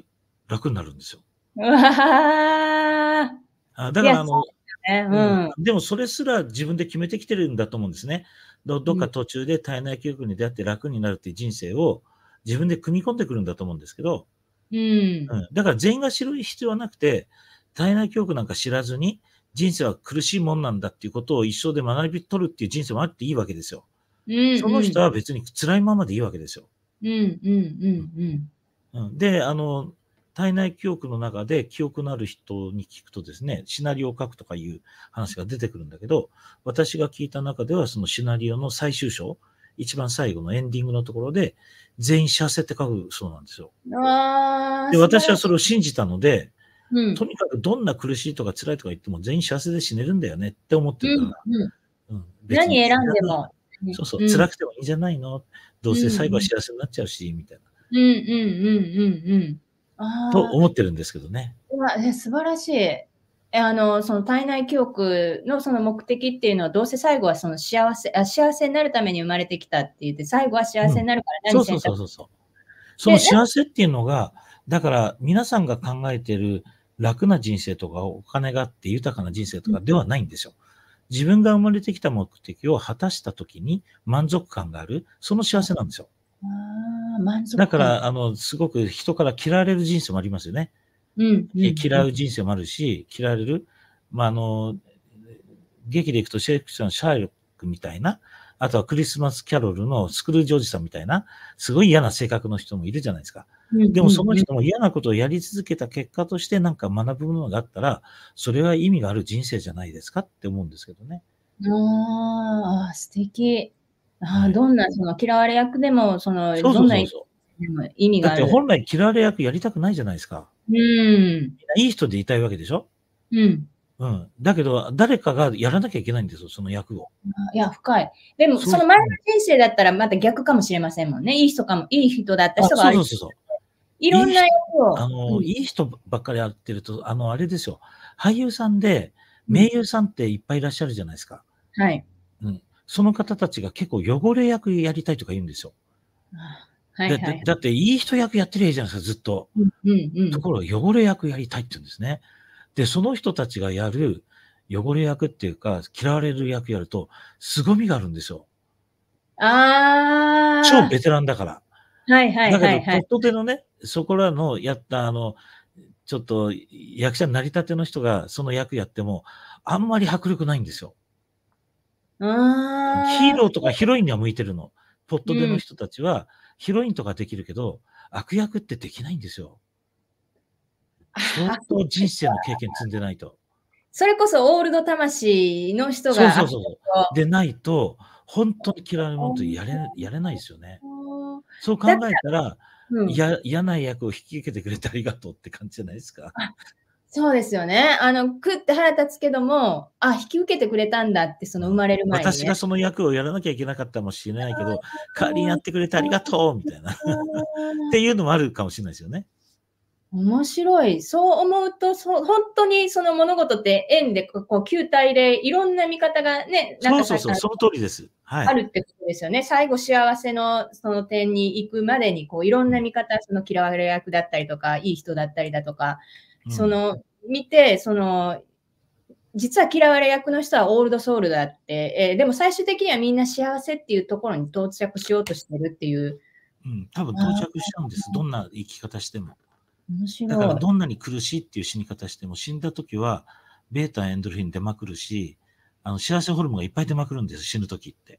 楽になるんですよ。うわあだからあの、ねうん、うん、でもそれすら自分で決めてきてるんだと思うんですね。どっか途中で体内記憶に出会って楽になるっていう人生を自分で組み込んでくるんだと思うんですけど、うん、うん、だから全員が知る必要はなくて、体内記憶なんか知らずに、人生は苦しいもんなんだっていうことを一生で学び取るっていう人生もあっていいわけですよ。うんうん、その人は別に辛いままでいいわけですよ。うんうんうん、で、あの、体内記憶の中で記憶のある人に聞くとですね、シナリオを書くとかいう話が出てくるんだけど、私が聞いた中ではそのシナリオの最終章、一番最後のエンディングのところで、全員幸せって書くそうなんですよ。で、私はそれを信じたので、うん、とにかくどんな苦しいとか辛いとか言っても全員幸せで死ねるんだよねって思ってるから、うんうん、何選んでも。そうそう、辛くてもいいんじゃないの、どうせ最後は幸せになっちゃうし、みたいな。うんうんうんうんうん。と思ってるんですけどね。素晴らしい。あのその体内記憶のその目的っていうのはどうせ最後はその幸せあ幸せになるために生まれてきたって言って最後は幸せになるから何、うん、そうそうそうそうその幸せっていうのがだから皆さんが考えている楽な人生とかお金があって豊かな人生とかではないんですよ。自分が生まれてきた目的を果たした時に満足感がある、その幸せなんですよ。だから、あの、すごく人から嫌われる人生もありますよね。うん、うん、嫌う人生もあるし、嫌われる。まあ、あの、劇で行くとシェイクショのシャイロックみたいな、あとはクリスマスキャロルのスクルージョージさんみたいな、すごい嫌な性格の人もいるじゃないですか。でもその人も嫌なことをやり続けた結果としてなんか学ぶものがあったら、それは意味がある人生じゃないですかって思うんですけどね。ああ、素敵。あ、あ、どんなその嫌われ役でも、その、どんな意味がある。だって本来嫌われ役やりたくないじゃないですか。うん。いい人でいたいわけでしょうん。うん。だけど、誰かがやらなきゃいけないんですよ、その役を。いや、深い。でも、その前の人生だったらまた逆かもしれませんもんね。いい人かも、いい人だった人がある。そうそうそう。いろんな役を。あの、うん、いい人ばっかりやってると、あの、あれですよ。俳優さんで、名優さんっていっぱいいらっしゃるじゃないですか。はい。うん。その方たちが結構汚れ役やりたいとか言うんですよ。はいはい、だって、いい人役やってりゃいいじゃないですか、ずっと。うんうん、ところが、汚れ役やりたいって言うんですね。で、その人たちがやる汚れ役っていうか、嫌われる役やると、凄みがあるんですよ。ああ。超ベテランだから。はいはいはい、はい、だけど、ポットでのね、そこらのやった、あの、ちょっと役者になりたての人がその役やっても、あんまり迫力ないんですよ。ヒーローとかヒロインには向いてるの。ポットでの人たちは、ヒロインとかできるけど、うん、悪役ってできないんですよ。相当人生の経験積んでないと。それこそオールド魂の人が。そうそうそうでないと、本当に嫌いなものとやれやれないですよね。そう考えたら、嫌、うん、な役を引き受けてくれてありがとうって感じじゃないですか。そうですよね。あの、食って腹立つけども、あ、引き受けてくれたんだって、その生まれる前に、ね、私がその役をやらなきゃいけなかったかもしれないけど、代わりにやってくれてありがとうみたいな。っていうのもあるかもしれないですよね。面白い。そう思うと、そう本当にその物事って円で、こう、球体でいろんな見方がね、そうそうそう、その通りです。はい。あるってことですよね。最後、幸せのその点に行くまでに、こう、いろんな見方、その嫌われ役だったりとか、いい人だったりだとか、その、見て、その、実は嫌われ役の人はオールドソウルだって、えー、でも最終的にはみんな幸せっていうところに到着しようとしてるっていう。うん、多分到着しちゃうんです。どんな生き方しても。だからどんなに苦しいっていう死に方しても死んだ時はベータエンドルフィン出まくるしあの幸せホルモンがいっぱい出まくるんです死ぬ時って。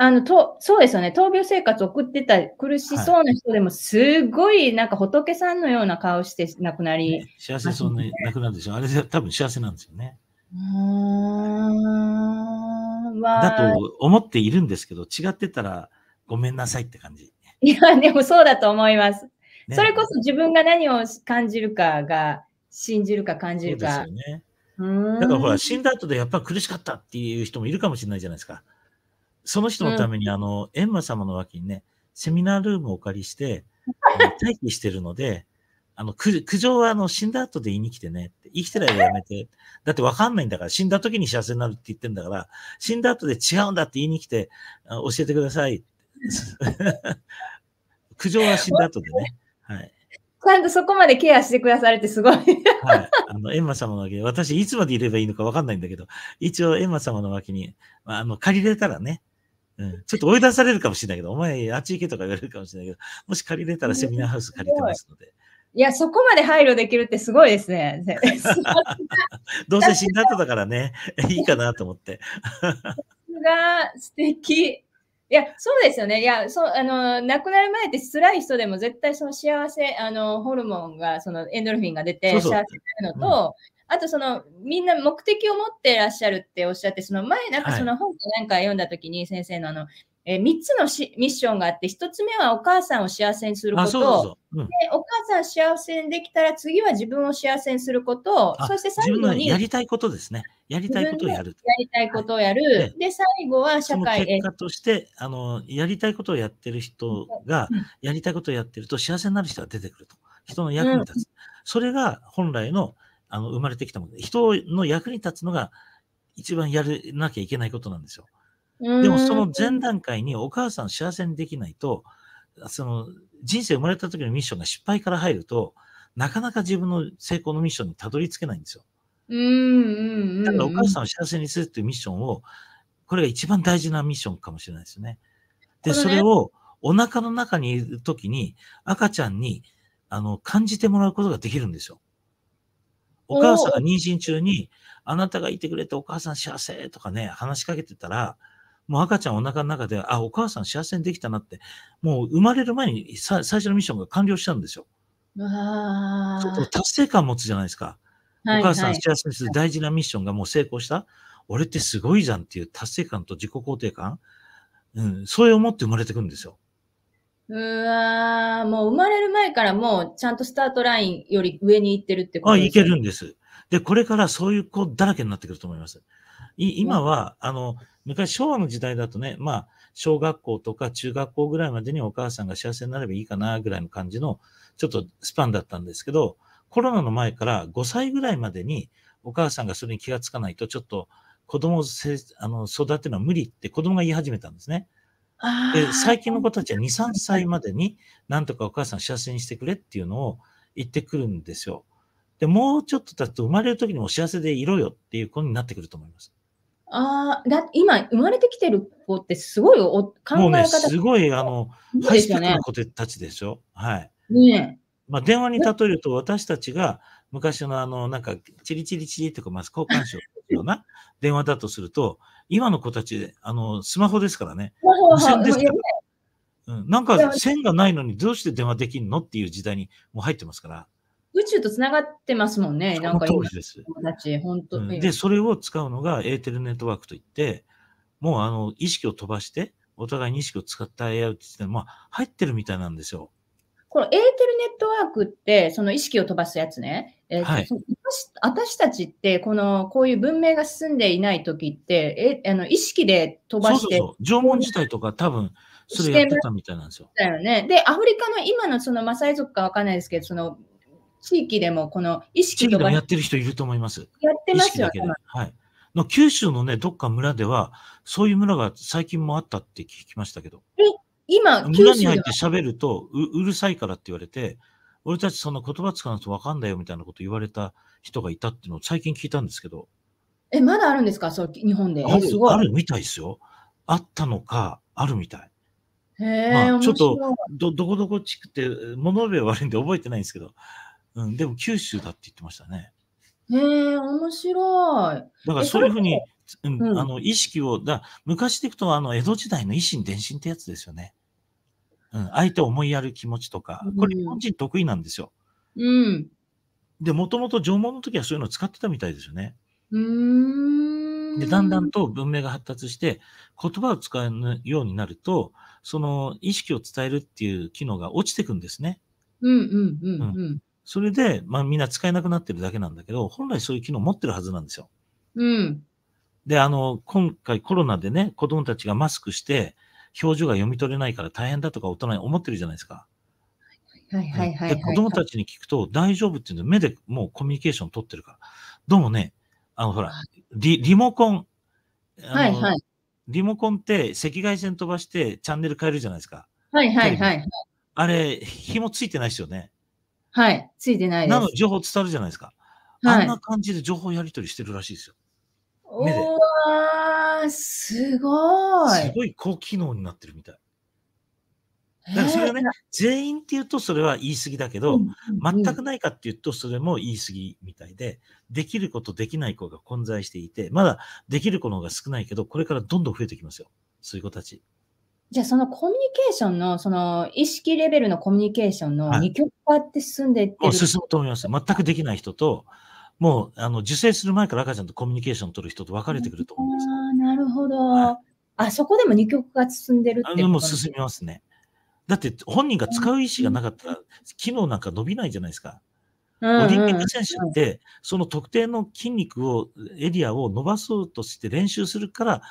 あのとそうですよね、闘病生活送ってた苦しそうな人でも、すごいなんか仏さんのような顔して亡くなり、ね、幸せそうに亡くなるでしょ、あれで多分幸せなんですよね。うんだと思っているんですけど、違ってたらごめんなさいって感じ。いや、でもそうだと思います。それこそ自分が何を感じるかが、信じるか感じるか。ですよね。だからほら、死んだ後でやっぱ苦しかったっていう人もいるかもしれないじゃないですか。その人のために、うん、あの、ンマ様の脇にね、セミナールームをお借りして、待機してるので、あの、苦情はあの死んだ後で言いに来てね。生きてないやめて。だってわかんないんだから、死んだ時に幸せになるって言ってんだから、死んだ後で違うんだって言いに来て、教えてください。苦情は死んだ後でね。ちゃんとそこまでケアしてくださるってすごい。はい。あの、エンマ様のわけ私いつまでいればいいのかわかんないんだけど、一応エンマ様のわけに、あの、借りれたらね、うん、ちょっと追い出されるかもしれないけど、お前、あっち行けとか言われるかもしれないけど、もし借りれたらセミナーハウス借りてますので。いや、そこまで配慮できるってすごいですね。どうせ死んだ後だからね、いいかなと思って。が素敵。いや、そうですよね。いや、そう、あの、亡くなる前って辛い人でも絶対その幸せ、あの、ホルモンが、そのエンドルフィンが出て幸せになるのと、そうそううん、あとその、みんな目的を持ってらっしゃるっておっしゃって、その前、なんかその本かなんか読んだ時に先生のあの、えー、3つのミッションがあって、1つ目はお母さんを幸せにすること、うん、でお母さん幸せにできたら次は自分を幸せにすること、そして最後に。やりたいことですね。やりたいことをやる。やりたいことをやる。はい、で、最後は社会結果として、あの、やりたいことをやってる人が、やりたいことをやってると幸せになる人が出てくると。人の役に立つ。うん、それが本来の、あの、生まれてきたもので、人の役に立つのが一番やらなきゃいけないことなんですよ。でもその前段階にお母さんを幸せにできないと、その人生生まれた時のミッションが失敗から入ると、なかなか自分の成功のミッションにたどり着けないんですよ。うんうんうん、だからお母さんを幸せにするっていうミッションを、これが一番大事なミッションかもしれないですね。で、ね、それをお腹の中にいる時に赤ちゃんにあの感じてもらうことができるんですよ。お母さんが妊娠中に、あなたがいてくれてお母さん幸せとかね、話しかけてたら、もう赤ちゃんお腹の中で、あ、お母さん幸せにできたなって、もう生まれる前に最初のミッションが完了したんですよ。わ達成感持つじゃないですか。はい、お母さん幸せにする大事なミッションがもう成功した、はい、俺ってすごいじゃんっていう達成感と自己肯定感、うん、そう思って生まれてくるんですよ。うわもう生まれる前からもうちゃんとスタートラインより上に行ってるってことですね。あ、いけるんです。で、これからそういう子だらけになってくると思います。今は、あの、昔昭和の時代だとね、まあ、小学校とか中学校ぐらいまでにお母さんが幸せになればいいかな、ぐらいの感じの、ちょっとスパンだったんですけど、コロナの前から5歳ぐらいまでにお母さんがそれに気がつかないと、ちょっと子供をせあの育てるのは無理って子供が言い始めたんですね。で最近の子たちは2、3歳までに、なんとかお母さん幸せにしてくれっていうのを言ってくるんですよ。で、もうちょっと経つと生まれる時にも幸せでいろよっていう子になってくると思います。ああ、だ今、生まれてきてる子ってすごいお考え方。もうね、すごい、あの、ハイスペックな子たちでしょ。はい。ねまあ、電話に例えると、私たちが昔のあの、なんか、チリチリチリとか、まあ、交換症ような 電話だとすると、今の子たち、あの、スマホですからね。ですから。うん、なんか線がないのにどうして電話できんのっていう時代にもう入ってますから。宇宙とつながってますもんね、なんか今です。本当、うん、で、それを使うのがエーテルネットワークといって、もうあの意識を飛ばして、お互いに意識を使った AI って言って、まあ、入ってるみたいなんですよ。このエーテルネットワークって、その意識を飛ばすやつね。えーはい、私たちって、この、こういう文明が進んでいない時って、えあの意識で飛ばして。そうそう縄文時代とか多分、それやってたみたいなんですよ。だよね。で、アフリカの今のそのマサイ族かわかんないですけど、その地域でもこの意識でもやってる人いると思います。やってますよね。はい。の九州のね、どっか村では、そういう村が最近もあったって聞きましたけど。え、今、村に入って喋るとう、うるさいからって言われて、俺たちそんな言葉使わないと分かんないよみたいなこと言われた人がいたっていうのを最近聞いたんですけど。え、まだあるんですかそう、日本で。ある、あるみたいですよ。あったのか、あるみたい。へえ、まあ、ちょっと、ど、どこどこ地区って、物部悪いんで覚えてないんですけど、うん、でも九州だって言ってましたね。へえ、面白い。だからそういうふうに、うん、あの意識を、だ昔でいくとあの江戸時代の維新伝心ってやつですよね。うん、相手を思いやる気持ちとか、これ日本人得意なんですよ。うん。で、もともと縄文の時はそういうのを使ってたみたいですよね。うん。で、だんだんと文明が発達して、言葉を使うようになると、その意識を伝えるっていう機能が落ちてくんですね。うんうんうん、うん、うん。それで、まあみんな使えなくなってるだけなんだけど、本来そういう機能持ってるはずなんですよ。うん。で、あの、今回コロナでね、子供たちがマスクして、表情が読み取れないから大変だとか大人に思ってるじゃないですか。はいはいはい、はい、子供たちに聞くと、大丈夫っていうの目でもうコミュニケーション取ってるから。どうもね、あの、ほら、リリモコン。はいはい。リモコンって赤外線飛ばしてチャンネル変えるじゃないですか。はいはいはい。あれ、紐ついてないですよね。はい、ついてないです。なので情報伝わるじゃないですか。はい、あんな感じで情報やり取りしてるらしいですよ。うわすごい。すごい高機能になってるみたい。だからそれはね、全員っていうとそれは言い過ぎだけど、全くないかっていうとそれも言い過ぎみたいで、できることできない子が混在していて、まだできる子の方が少ないけど、これからどんどん増えてきますよ。そういう子たち。じゃあそのコミュニケーションの、その意識レベルのコミュニケーションの二極化って進んでいってる、はい、進むと思います。全くできない人と、もうあの受精する前から赤ちゃんとコミュニケーションを取る人と分かれてくると思います。あなるほど、はい、あ、そこでも二極化進んでるってもう進みますね。だって本人が使う意思がなかったら、機能なんか伸びないじゃないですか。オリンピック選手って、その特定の筋肉を、エリアを伸ばそうとして練習するから、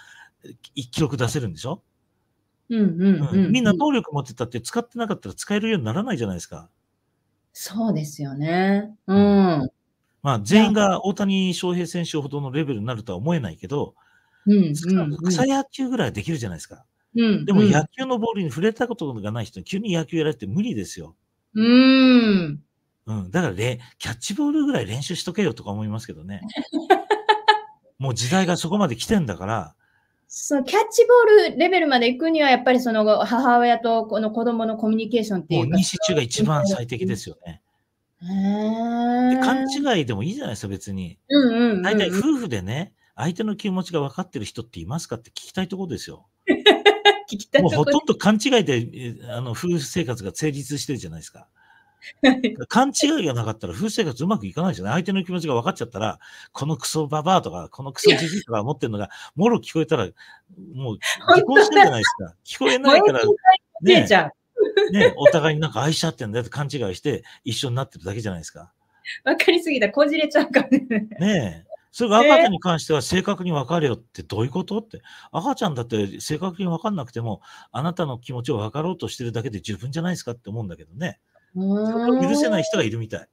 記録出せるんでしょみんな能力持ってたって使ってなかったら使えるようにならないじゃないですか。そうですよね。うん。まあ、全員が大谷翔平選手ほどのレベルになるとは思えないけど、うん、草野球ぐらいできるじゃないですか。うん、でも野球のボールに触れたことがない人に急に野球やられて無理ですよ。うん。うん。だからね、キャッチボールぐらい練習しとけよとか思いますけどね。もう時代がそこまで来てんだから、そのキャッチボールレベルまで行くには、やっぱりその母親とこの子供のコミュニケーションっていうか。う西中が一番最適ですよね。で勘違いでもいいじゃないですか、別に。うんうんうん、大体夫婦でね、相手の気持ちが分かってる人っていますかって聞きたいところですよ。聞きたいもうほとんど勘違いであの夫婦生活が成立してるじゃないですか。勘違いがなかったら、風生活うまくいかないじゃない相手の気持ちが分かっちゃったら、このクソババアとか、このクソじじとか思ってるのが、もろ聞こえたら、もう離婚してるじゃないですか。聞こえないから、ね、ね、お互いになんか愛し合ってんだよって勘違いして、一緒になってるだけじゃないですか。分かりすぎた、こじれちゃうかね。ねえ。それが赤ちゃんに関しては正確に分かるよってどういうことって。赤ちゃんだって正確に分かんなくても、あなたの気持ちを分かろうとしてるだけで十分じゃないですかって思うんだけどね。許せない人がいるみたい。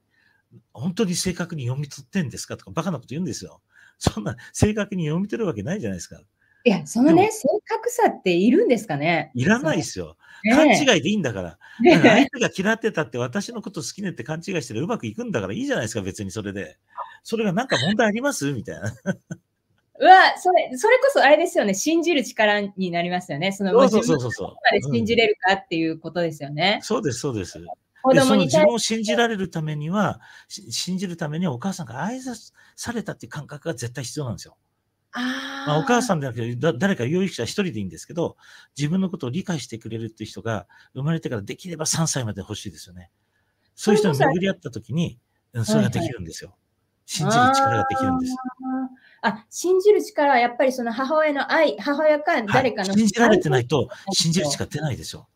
本当に正確に読み取ってんですかとか、バカなこと言うんですよ。そんな正確に読み取るわけないじゃないですか。いや、そのね、正確さっているんですかね。いらないですよ。勘違いでいいんだから。ね、相手が嫌ってたって、私のこと好きねって勘違いしてるうまくいくんだからいいじゃないですか、別にそれで。それがなんか問題ありますみたいな。うわ、それ、それこそあれですよね。信じる力になりますよね。その、そうそうそうそう。まで信じれるかっていうことですよね。そうです、そうです。でその自分を信じられるためには、信じるためにはお母さんが挨拶されたっていう感覚が絶対必要なんですよ。あまあ、お母さんでなくて、誰か有意者一人でいいんですけど、自分のことを理解してくれるっていう人が生まれてからできれば3歳まで欲しいですよね。そういう人に巡り合ったときに、それができるんですよ。信じる力ができるんです。あ信じる力はやっぱりその母親の愛、母親か誰かの、はい、信じられてないと信じる力出ないですよ。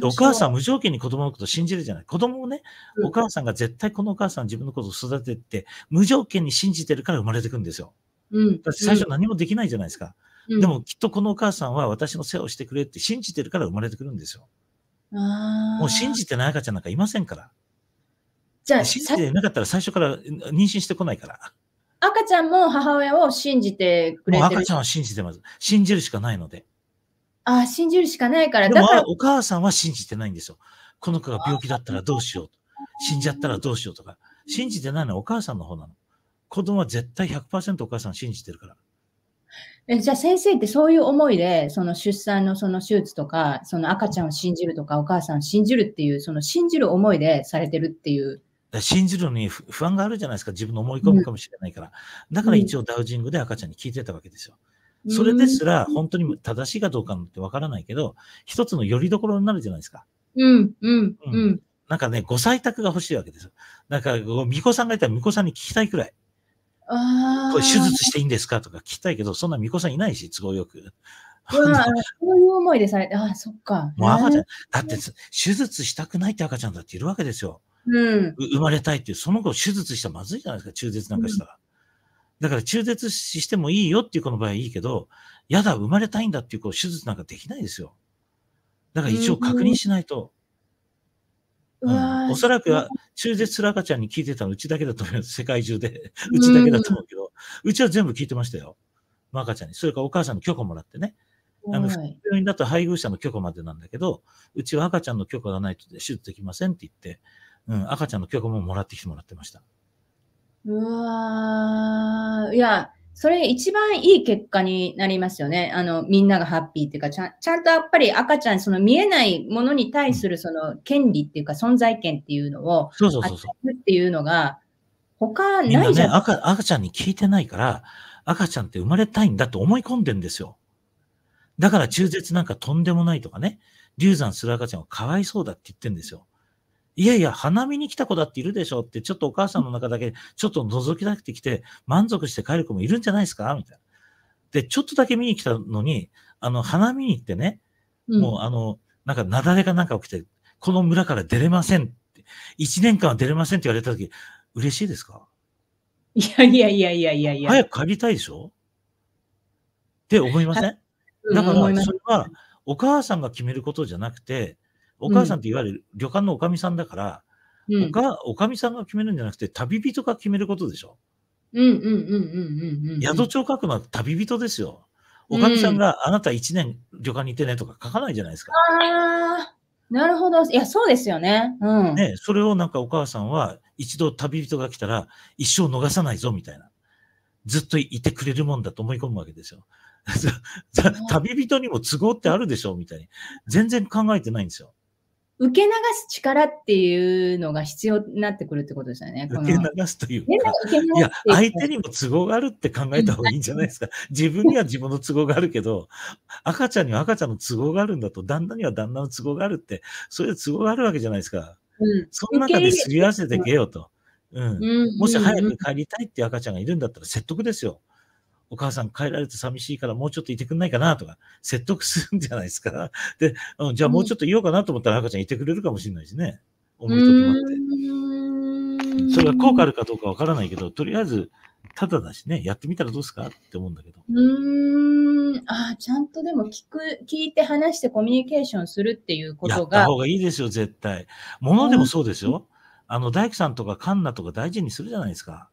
お母さん無条件に子供のこと信じるじゃない。子供をね、お母さんが絶対このお母さん自分のことを育てて、無条件に信じてるから生まれてくんですよ。うん、最初何もできないじゃないですか。うん、でもきっとこのお母さんは私の世話をしてくれって信じてるから生まれてくるんですよ。もう信じてない赤ちゃんなんかいませんから。じゃあ、信じてなかったら最初から妊娠してこないから。赤ちゃんも母親を信じてくれてる。赤ちゃんは信じてます。信じるしかないので。ああ、信じるしかないから。だでもお母さんは信じてないんですよ。この子が病気だったらどうしよう。死んじゃったらどうしようとか。信じてないのはお母さんの方なの。子供は絶対100%お母さん信じてるから。えじゃあ先生ってそういう思いで、その出産のその手術とか、その赤ちゃんを信じるとか、お母さんを信じるっていう、その信じる思いでされてるっていう。信じるのに不安があるじゃないですか、自分の思い込みかもしれないから。うん、だから一応ダウジングで赤ちゃんに聞いてたわけですよ。うんそれですら、本当に正しいかどうかってわからないけど、一つの拠り所になるじゃないですか。うん、うん、うん。なんかね、ご採択が欲しいわけですよ。なんか、巫女さんがいたら巫女さんに聞きたいくらい。ああ。これ手術していいんですかとか聞きたいけど、そんな巫女さんいないし、都合よく。そういう思いでされて、あ、そっか。もう赤ちゃん、だって、手術したくないって赤ちゃんだっているわけですよ。うん、生まれたいっていう、その子手術したらまずいじゃないですか、中絶なんかしたら。だから中絶してもいいよっていう子の場合いいけど、やだ、生まれたいんだっていう子、手術なんかできないですよ。だから一応確認しないと。おそらくは中絶する赤ちゃんに聞いてたのうちだけだと思います。世界中で。うちだけだと思うけど、うちは全部聞いてましたよ。赤ちゃんに。それからお母さんの許可もらってね。あの、病院だと配偶者の許可までなんだけど、うちは赤ちゃんの許可がないと手術できませんって言って、うん、赤ちゃんの許可ももらってきてもらってました。うわいや、それ一番いい結果になりますよね。あの、みんながハッピーっていうか、ちゃんちゃんとやっぱり赤ちゃん、その見えないものに対するその権利っていうか存在権っていうのを、そうそうそうっていうのが、他ないじゃん、ね、赤。赤ちゃんに聞いてないから、赤ちゃんって生まれたいんだと思い込んでんですよ。だから中絶なんかとんでもないとかね、流産する赤ちゃんはかわいそうだって言ってんですよ。いやいや、花見に来た子だっているでしょって、ちょっとお母さんの中だけ、ちょっと覗きたくてきて、満足して帰る子もいるんじゃないですかみたいな。で、ちょっとだけ見に来たのに、あの、花見に行ってね、もうあの、なんか、雪崩かなんか起きて、この村から出れませんって、一年間は出れませんって言われたとき、嬉しいですかいやいやいやいやいやいや。早く帰りたいでしょって思いませんだから、それは、お母さんが決めることじゃなくて、お母さんっていわゆる旅館のおかみさんだから、うん、おかおかみさんが決めるんじゃなくて、旅人が決めることでしょ。うううううんんんんん。宿帳書くのは旅人ですよ。おかみさんがあなた1年旅館にいてねとか書かないじゃないですか。ああ、なるほど。いや、そうですよね。うん。ね、それをなんかお母さんは一度旅人が来たら一生逃さないぞみたいな。ずっといてくれるもんだと思い込むわけですよ。旅人にも都合ってあるでしょみたいに。全然考えてないんですよ。受け流す力っていうのが必要になってくるってことですよね。受け流すというか、いや、相手にも都合があるって考えた方がいいんじゃないですか。自分には自分の都合があるけど、赤ちゃんには赤ちゃんの都合があるんだと、旦那には旦那の都合があるって、それで都合があるわけじゃないですか。うん、その中ですり合わせていけよと。うん、もし早く帰りたいっていう赤ちゃんがいるんだったら説得ですよ。お母さん帰られて寂しいからもうちょっといてくんないかなとか、説得するんじゃないですか。で、うん、じゃあもうちょっといようかなと思ったら赤ちゃんいてくれるかもしれないしね。思いとどまって。それが効果あるかどうかわからないけど、とりあえず、ただだしね、やってみたらどうですかって思うんだけど。うん。あちゃんとでも聞く、聞いて話してコミュニケーションするっていうことが。やった方がいいですよ、絶対。ものでもそうですよ。あの、大工さんとかカンナとか大事にするじゃないですか。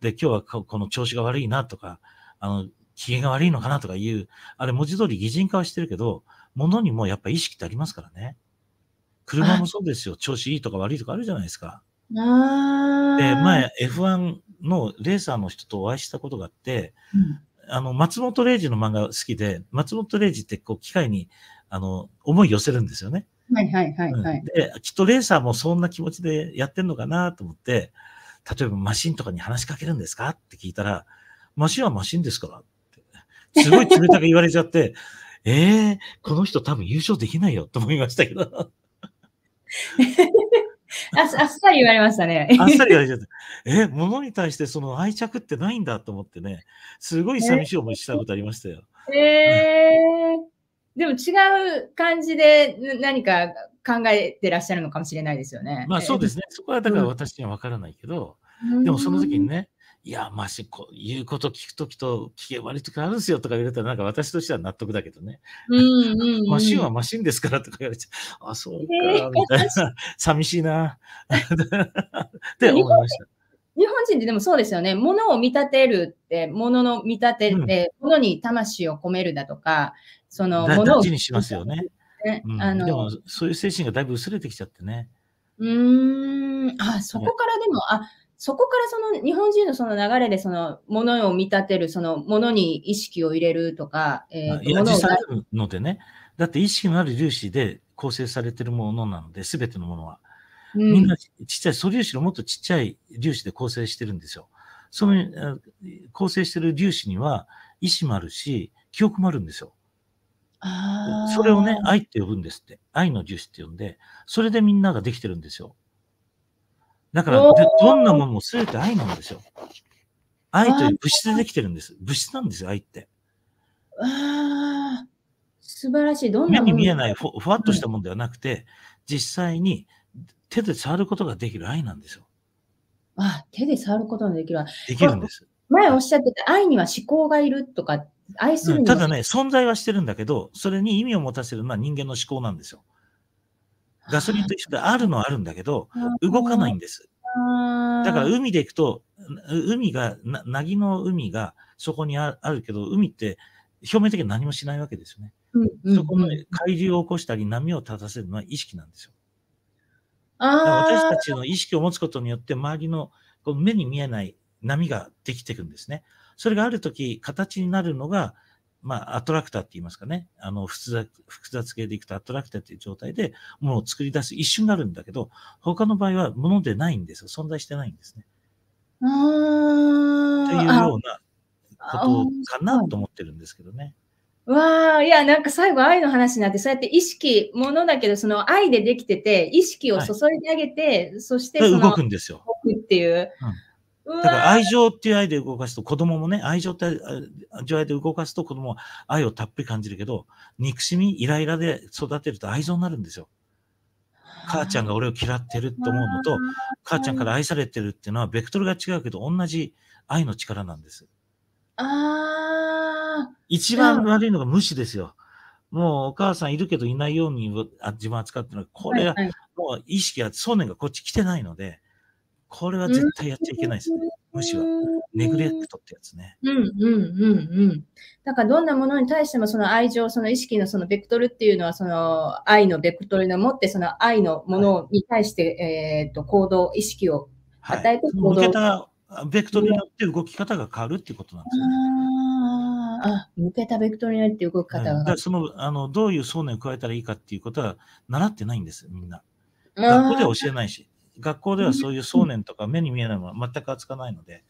で、今日はこの調子が悪いなとか、あの、機嫌が悪いのかなとかいう、あれ文字通り擬人化はしてるけど、ものにもやっぱ意識ってありますからね。車もそうですよ。調子いいとか悪いとかあるじゃないですか。で、前 F1 のレーサーの人とお会いしたことがあって、うん、あの、松本零士の漫画好きで、松本零士ってこう機械に、あの、思い寄せるんですよね。はいはいはい、はい、うん、で、きっとレーサーもそんな気持ちでやってんのかなと思って、例えばマシンとかに話しかけるんですかって聞いたら、マシンはマシンですからって、すごい冷たく言われちゃって、え えー、この人多分優勝できないよと思いましたけど。ああっさり言われましたね。あっさり言われちゃって。え、物に対してその愛着ってないんだと思ってね、すごい寂しい思いしたことありましたよ。ええー、でも違う感じで何か考えてらっしゃるのかもしれないですよね。まあそうですね。そこはだから私には分からないけど、うん、でもその時にね、いや、まし、こう、言うこと聞くときと、聞け悪いときあるんですよとか言われたら、なんか私としては納得だけどね。うんうん、うん、マシンはマシンですからとか言われちゃう。あ、そうか、みたいな。寂しいな。っ て思いました。日本人ってでもそうですよね。物を見立てるって、物の見立てって、物に魂を込めるだとか、その、物を。大事にしますよね。ねうん、あのでも、そういう精神がだいぶ薄れてきちゃってね。うん、あ、そこからでも、あ、そこからその日本人のその流れでそのものを見立てる、そのものに意識を入れるとか、えー、とさ実際のでね、だって意識のある粒子で構成されてるものなので、すべてのものは。みんなちっちゃい素粒子のもっとちっちゃい粒子で構成してるんですよ。その構成してる粒子には意志もあるし、記憶もあるんですよ。それをね、愛って呼ぶんですって。愛の粒子って呼んで、それでみんなができてるんですよ。だから、どんなものも全て愛なんですよ。愛という物質でできてるんです。物質なんですよ、愛って。ああ、素晴らしい。どんな目に見えないふ、ふわっとしたものではなくて、うん、実際に手で触ることができる愛なんですよ。あ手で触ることができるできるんです。前おっしゃってた、愛には思考がいるとか、愛する、うん、ただね、存在はしてるんだけど、それに意味を持たせるのは人間の思考なんですよ。ガソリンと一緒であるのはあるんだけど、動かないんです。だから海で行くと、海が、なぎの海がそこにあるけど、海って表面的に何もしないわけですよね。そこの海流を起こしたり波を立たせるのは意識なんですよ。私たちの意識を持つことによって周りのこの目に見えない波ができていくんですね。それがある時形になるのがまあ、アトラクターって言いますかね、あの複雑、複雑系でいくとアトラクターっていう状態でのを作り出す一瞬があるんだけど、他の場合はものでないんですよ。存在してないんですね。というようなことかなと思ってるんですけどね。わあ、いや、なんか最後愛の話になって、そうやって意識、ものだけど、その愛でできてて、意識を注いであげて、はい、そしてその動くんですよ。動くっていう。うんだから愛情っていう愛で動かすと子供もね、愛情って情愛で動かすと子供は愛をたっぷり感じるけど、憎しみ、イライラで育てると愛情になるんですよ。母ちゃんが俺を嫌ってるって思うのと、母ちゃんから愛されてるっていうのはベクトルが違うけど、同じ愛の力なんです。ああ。一番悪いのが無視ですよ。もうお母さんいるけどいないように自分扱ってるのは、これはもう意識が、想念がこっち来てないので、これは絶対やっちゃいけないですね。むしろ、ネグレクトってやつね。うんうんうんうん。だからどんなものに対してもその愛情、その意識のそのベクトルっていうのはその愛のベクトルの持ってその愛のものに対して、はい、えっ、と行動、意識を与えて行動、はい、向けたベクトルによって動き方が変わるっていうことなんですね。ああ、向けたベクトルによって動き方が。はい、そのあのどういう想念を加えたらいいかっていうことは習ってないんですみんな。学校では教えないし。学校ではそういう想念とか目に見えないもの全く扱わないので、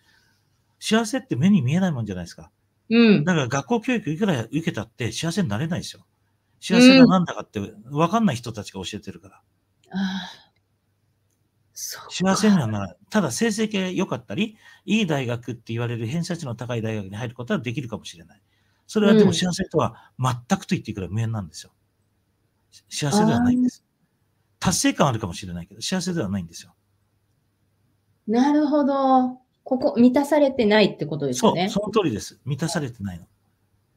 幸せって目に見えないもんじゃないですか。うん。だから学校教育いくら受けたって幸せになれないですよ。幸せがなんだかって分かんない人たちが教えてるから。うん、ああ。幸せにはならない。ただ成績が良かったり、いい大学って言われる偏差値の高い大学に入ることはできるかもしれない。それはでも幸せとは全くと言っていくら無縁なんですよ。幸せではないんです。達成感あるかもしれないけど、幸せではないんですよ。なるほど。ここ、満たされてないってことですね。そう、その通りです。満たされてないの。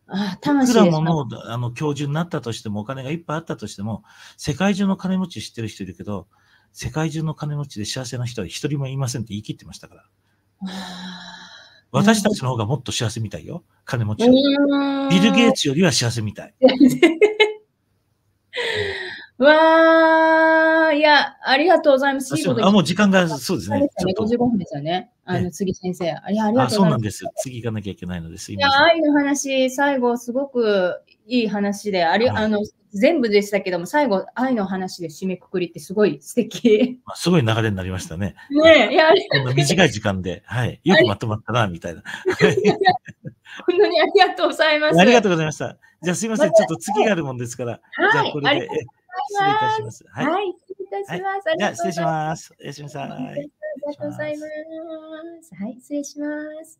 ああ、魂いくらものを、あの、教授になったとしても、お金がいっぱいあったとしても、世界中の金持ち知ってる人いるけど、世界中の金持ちで幸せな人は一人もいませんって言い切ってましたから。私たちの方がもっと幸せみたいよ。金持ちビル・ゲイツよりは幸せみたい。わー。や、ありがとうございます。あ、もう時間が、そうですね。ちょっ55分ですよね。あの、次先生。ありがとうございます。そうなんです次行かなきゃいけないのです。いや、愛の話、最後、すごくいい話で、あり、あの、全部でしたけども、最後、愛の話で締めくくりってすごい素敵。すごい流れになりましたね。ねえ、いや、こんな短い時間で、はい。よくまとまったな、みたいな。本当にありがとうございます。ありがとうございました。じゃあすいません。ちょっと次があるもんですから。じゃあこれで、失礼いたします。はいたします。はい、じゃ失礼します。おやすみなさい。ありがとうございます。はい、失礼します。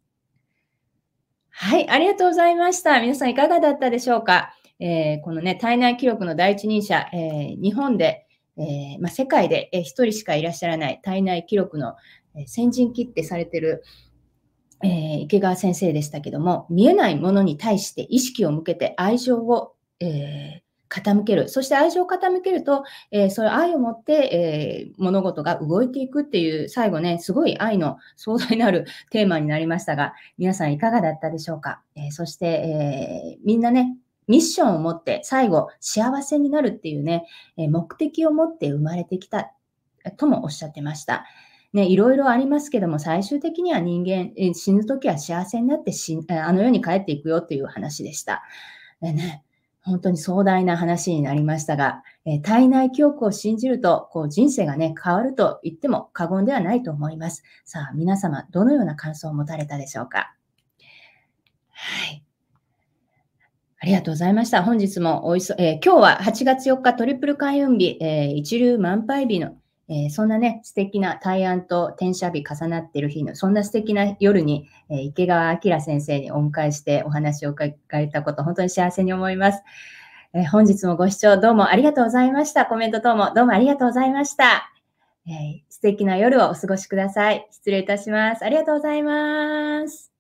はい、ありがとうございました。皆さんいかがだったでしょうか。えー、このね、体内記録の第一人者、えー、日本で、えー、まあ、世界で一人しかいらっしゃらない体内記録の先人切ってされてる、え池川先生でしたけども、見えないものに対して意識を向けて愛情を、え傾ける。そして愛情を傾けると、えー、それ愛を持って、えー、物事が動いていくっていう、最後ね、すごい愛の壮大なる テーマになりましたが、皆さんいかがだったでしょうか、えー、そして、えみんなね、ミッションを持って最後幸せになるっていうね、え目的を持って生まれてきたともおっしゃってました。ね、いろいろありますけども、最終的には人間、え死ぬ時は幸せになってあの世に帰っていくよっていう話でした。ね、本当に壮大な話になりましたが、え体内記憶を信じると、こう人生がね、変わると言っても過言ではないと思います。さあ、皆様、どのような感想を持たれたでしょうか。はい。ありがとうございました。本日もおいそ、えー、今日は8月4日トリプル開運日、えー、一流満杯日のえー、そんなね、素敵な大安と転写日重なっている日の、そんな素敵な夜に、えー、池川明先生にお迎えしてお話を伺えたこと、本当に幸せに思います。えー、本日もご視聴どうもありがとうございました。コメント等もどうもありがとうございました。えー、素敵な夜をお過ごしください。失礼いたします。ありがとうございます。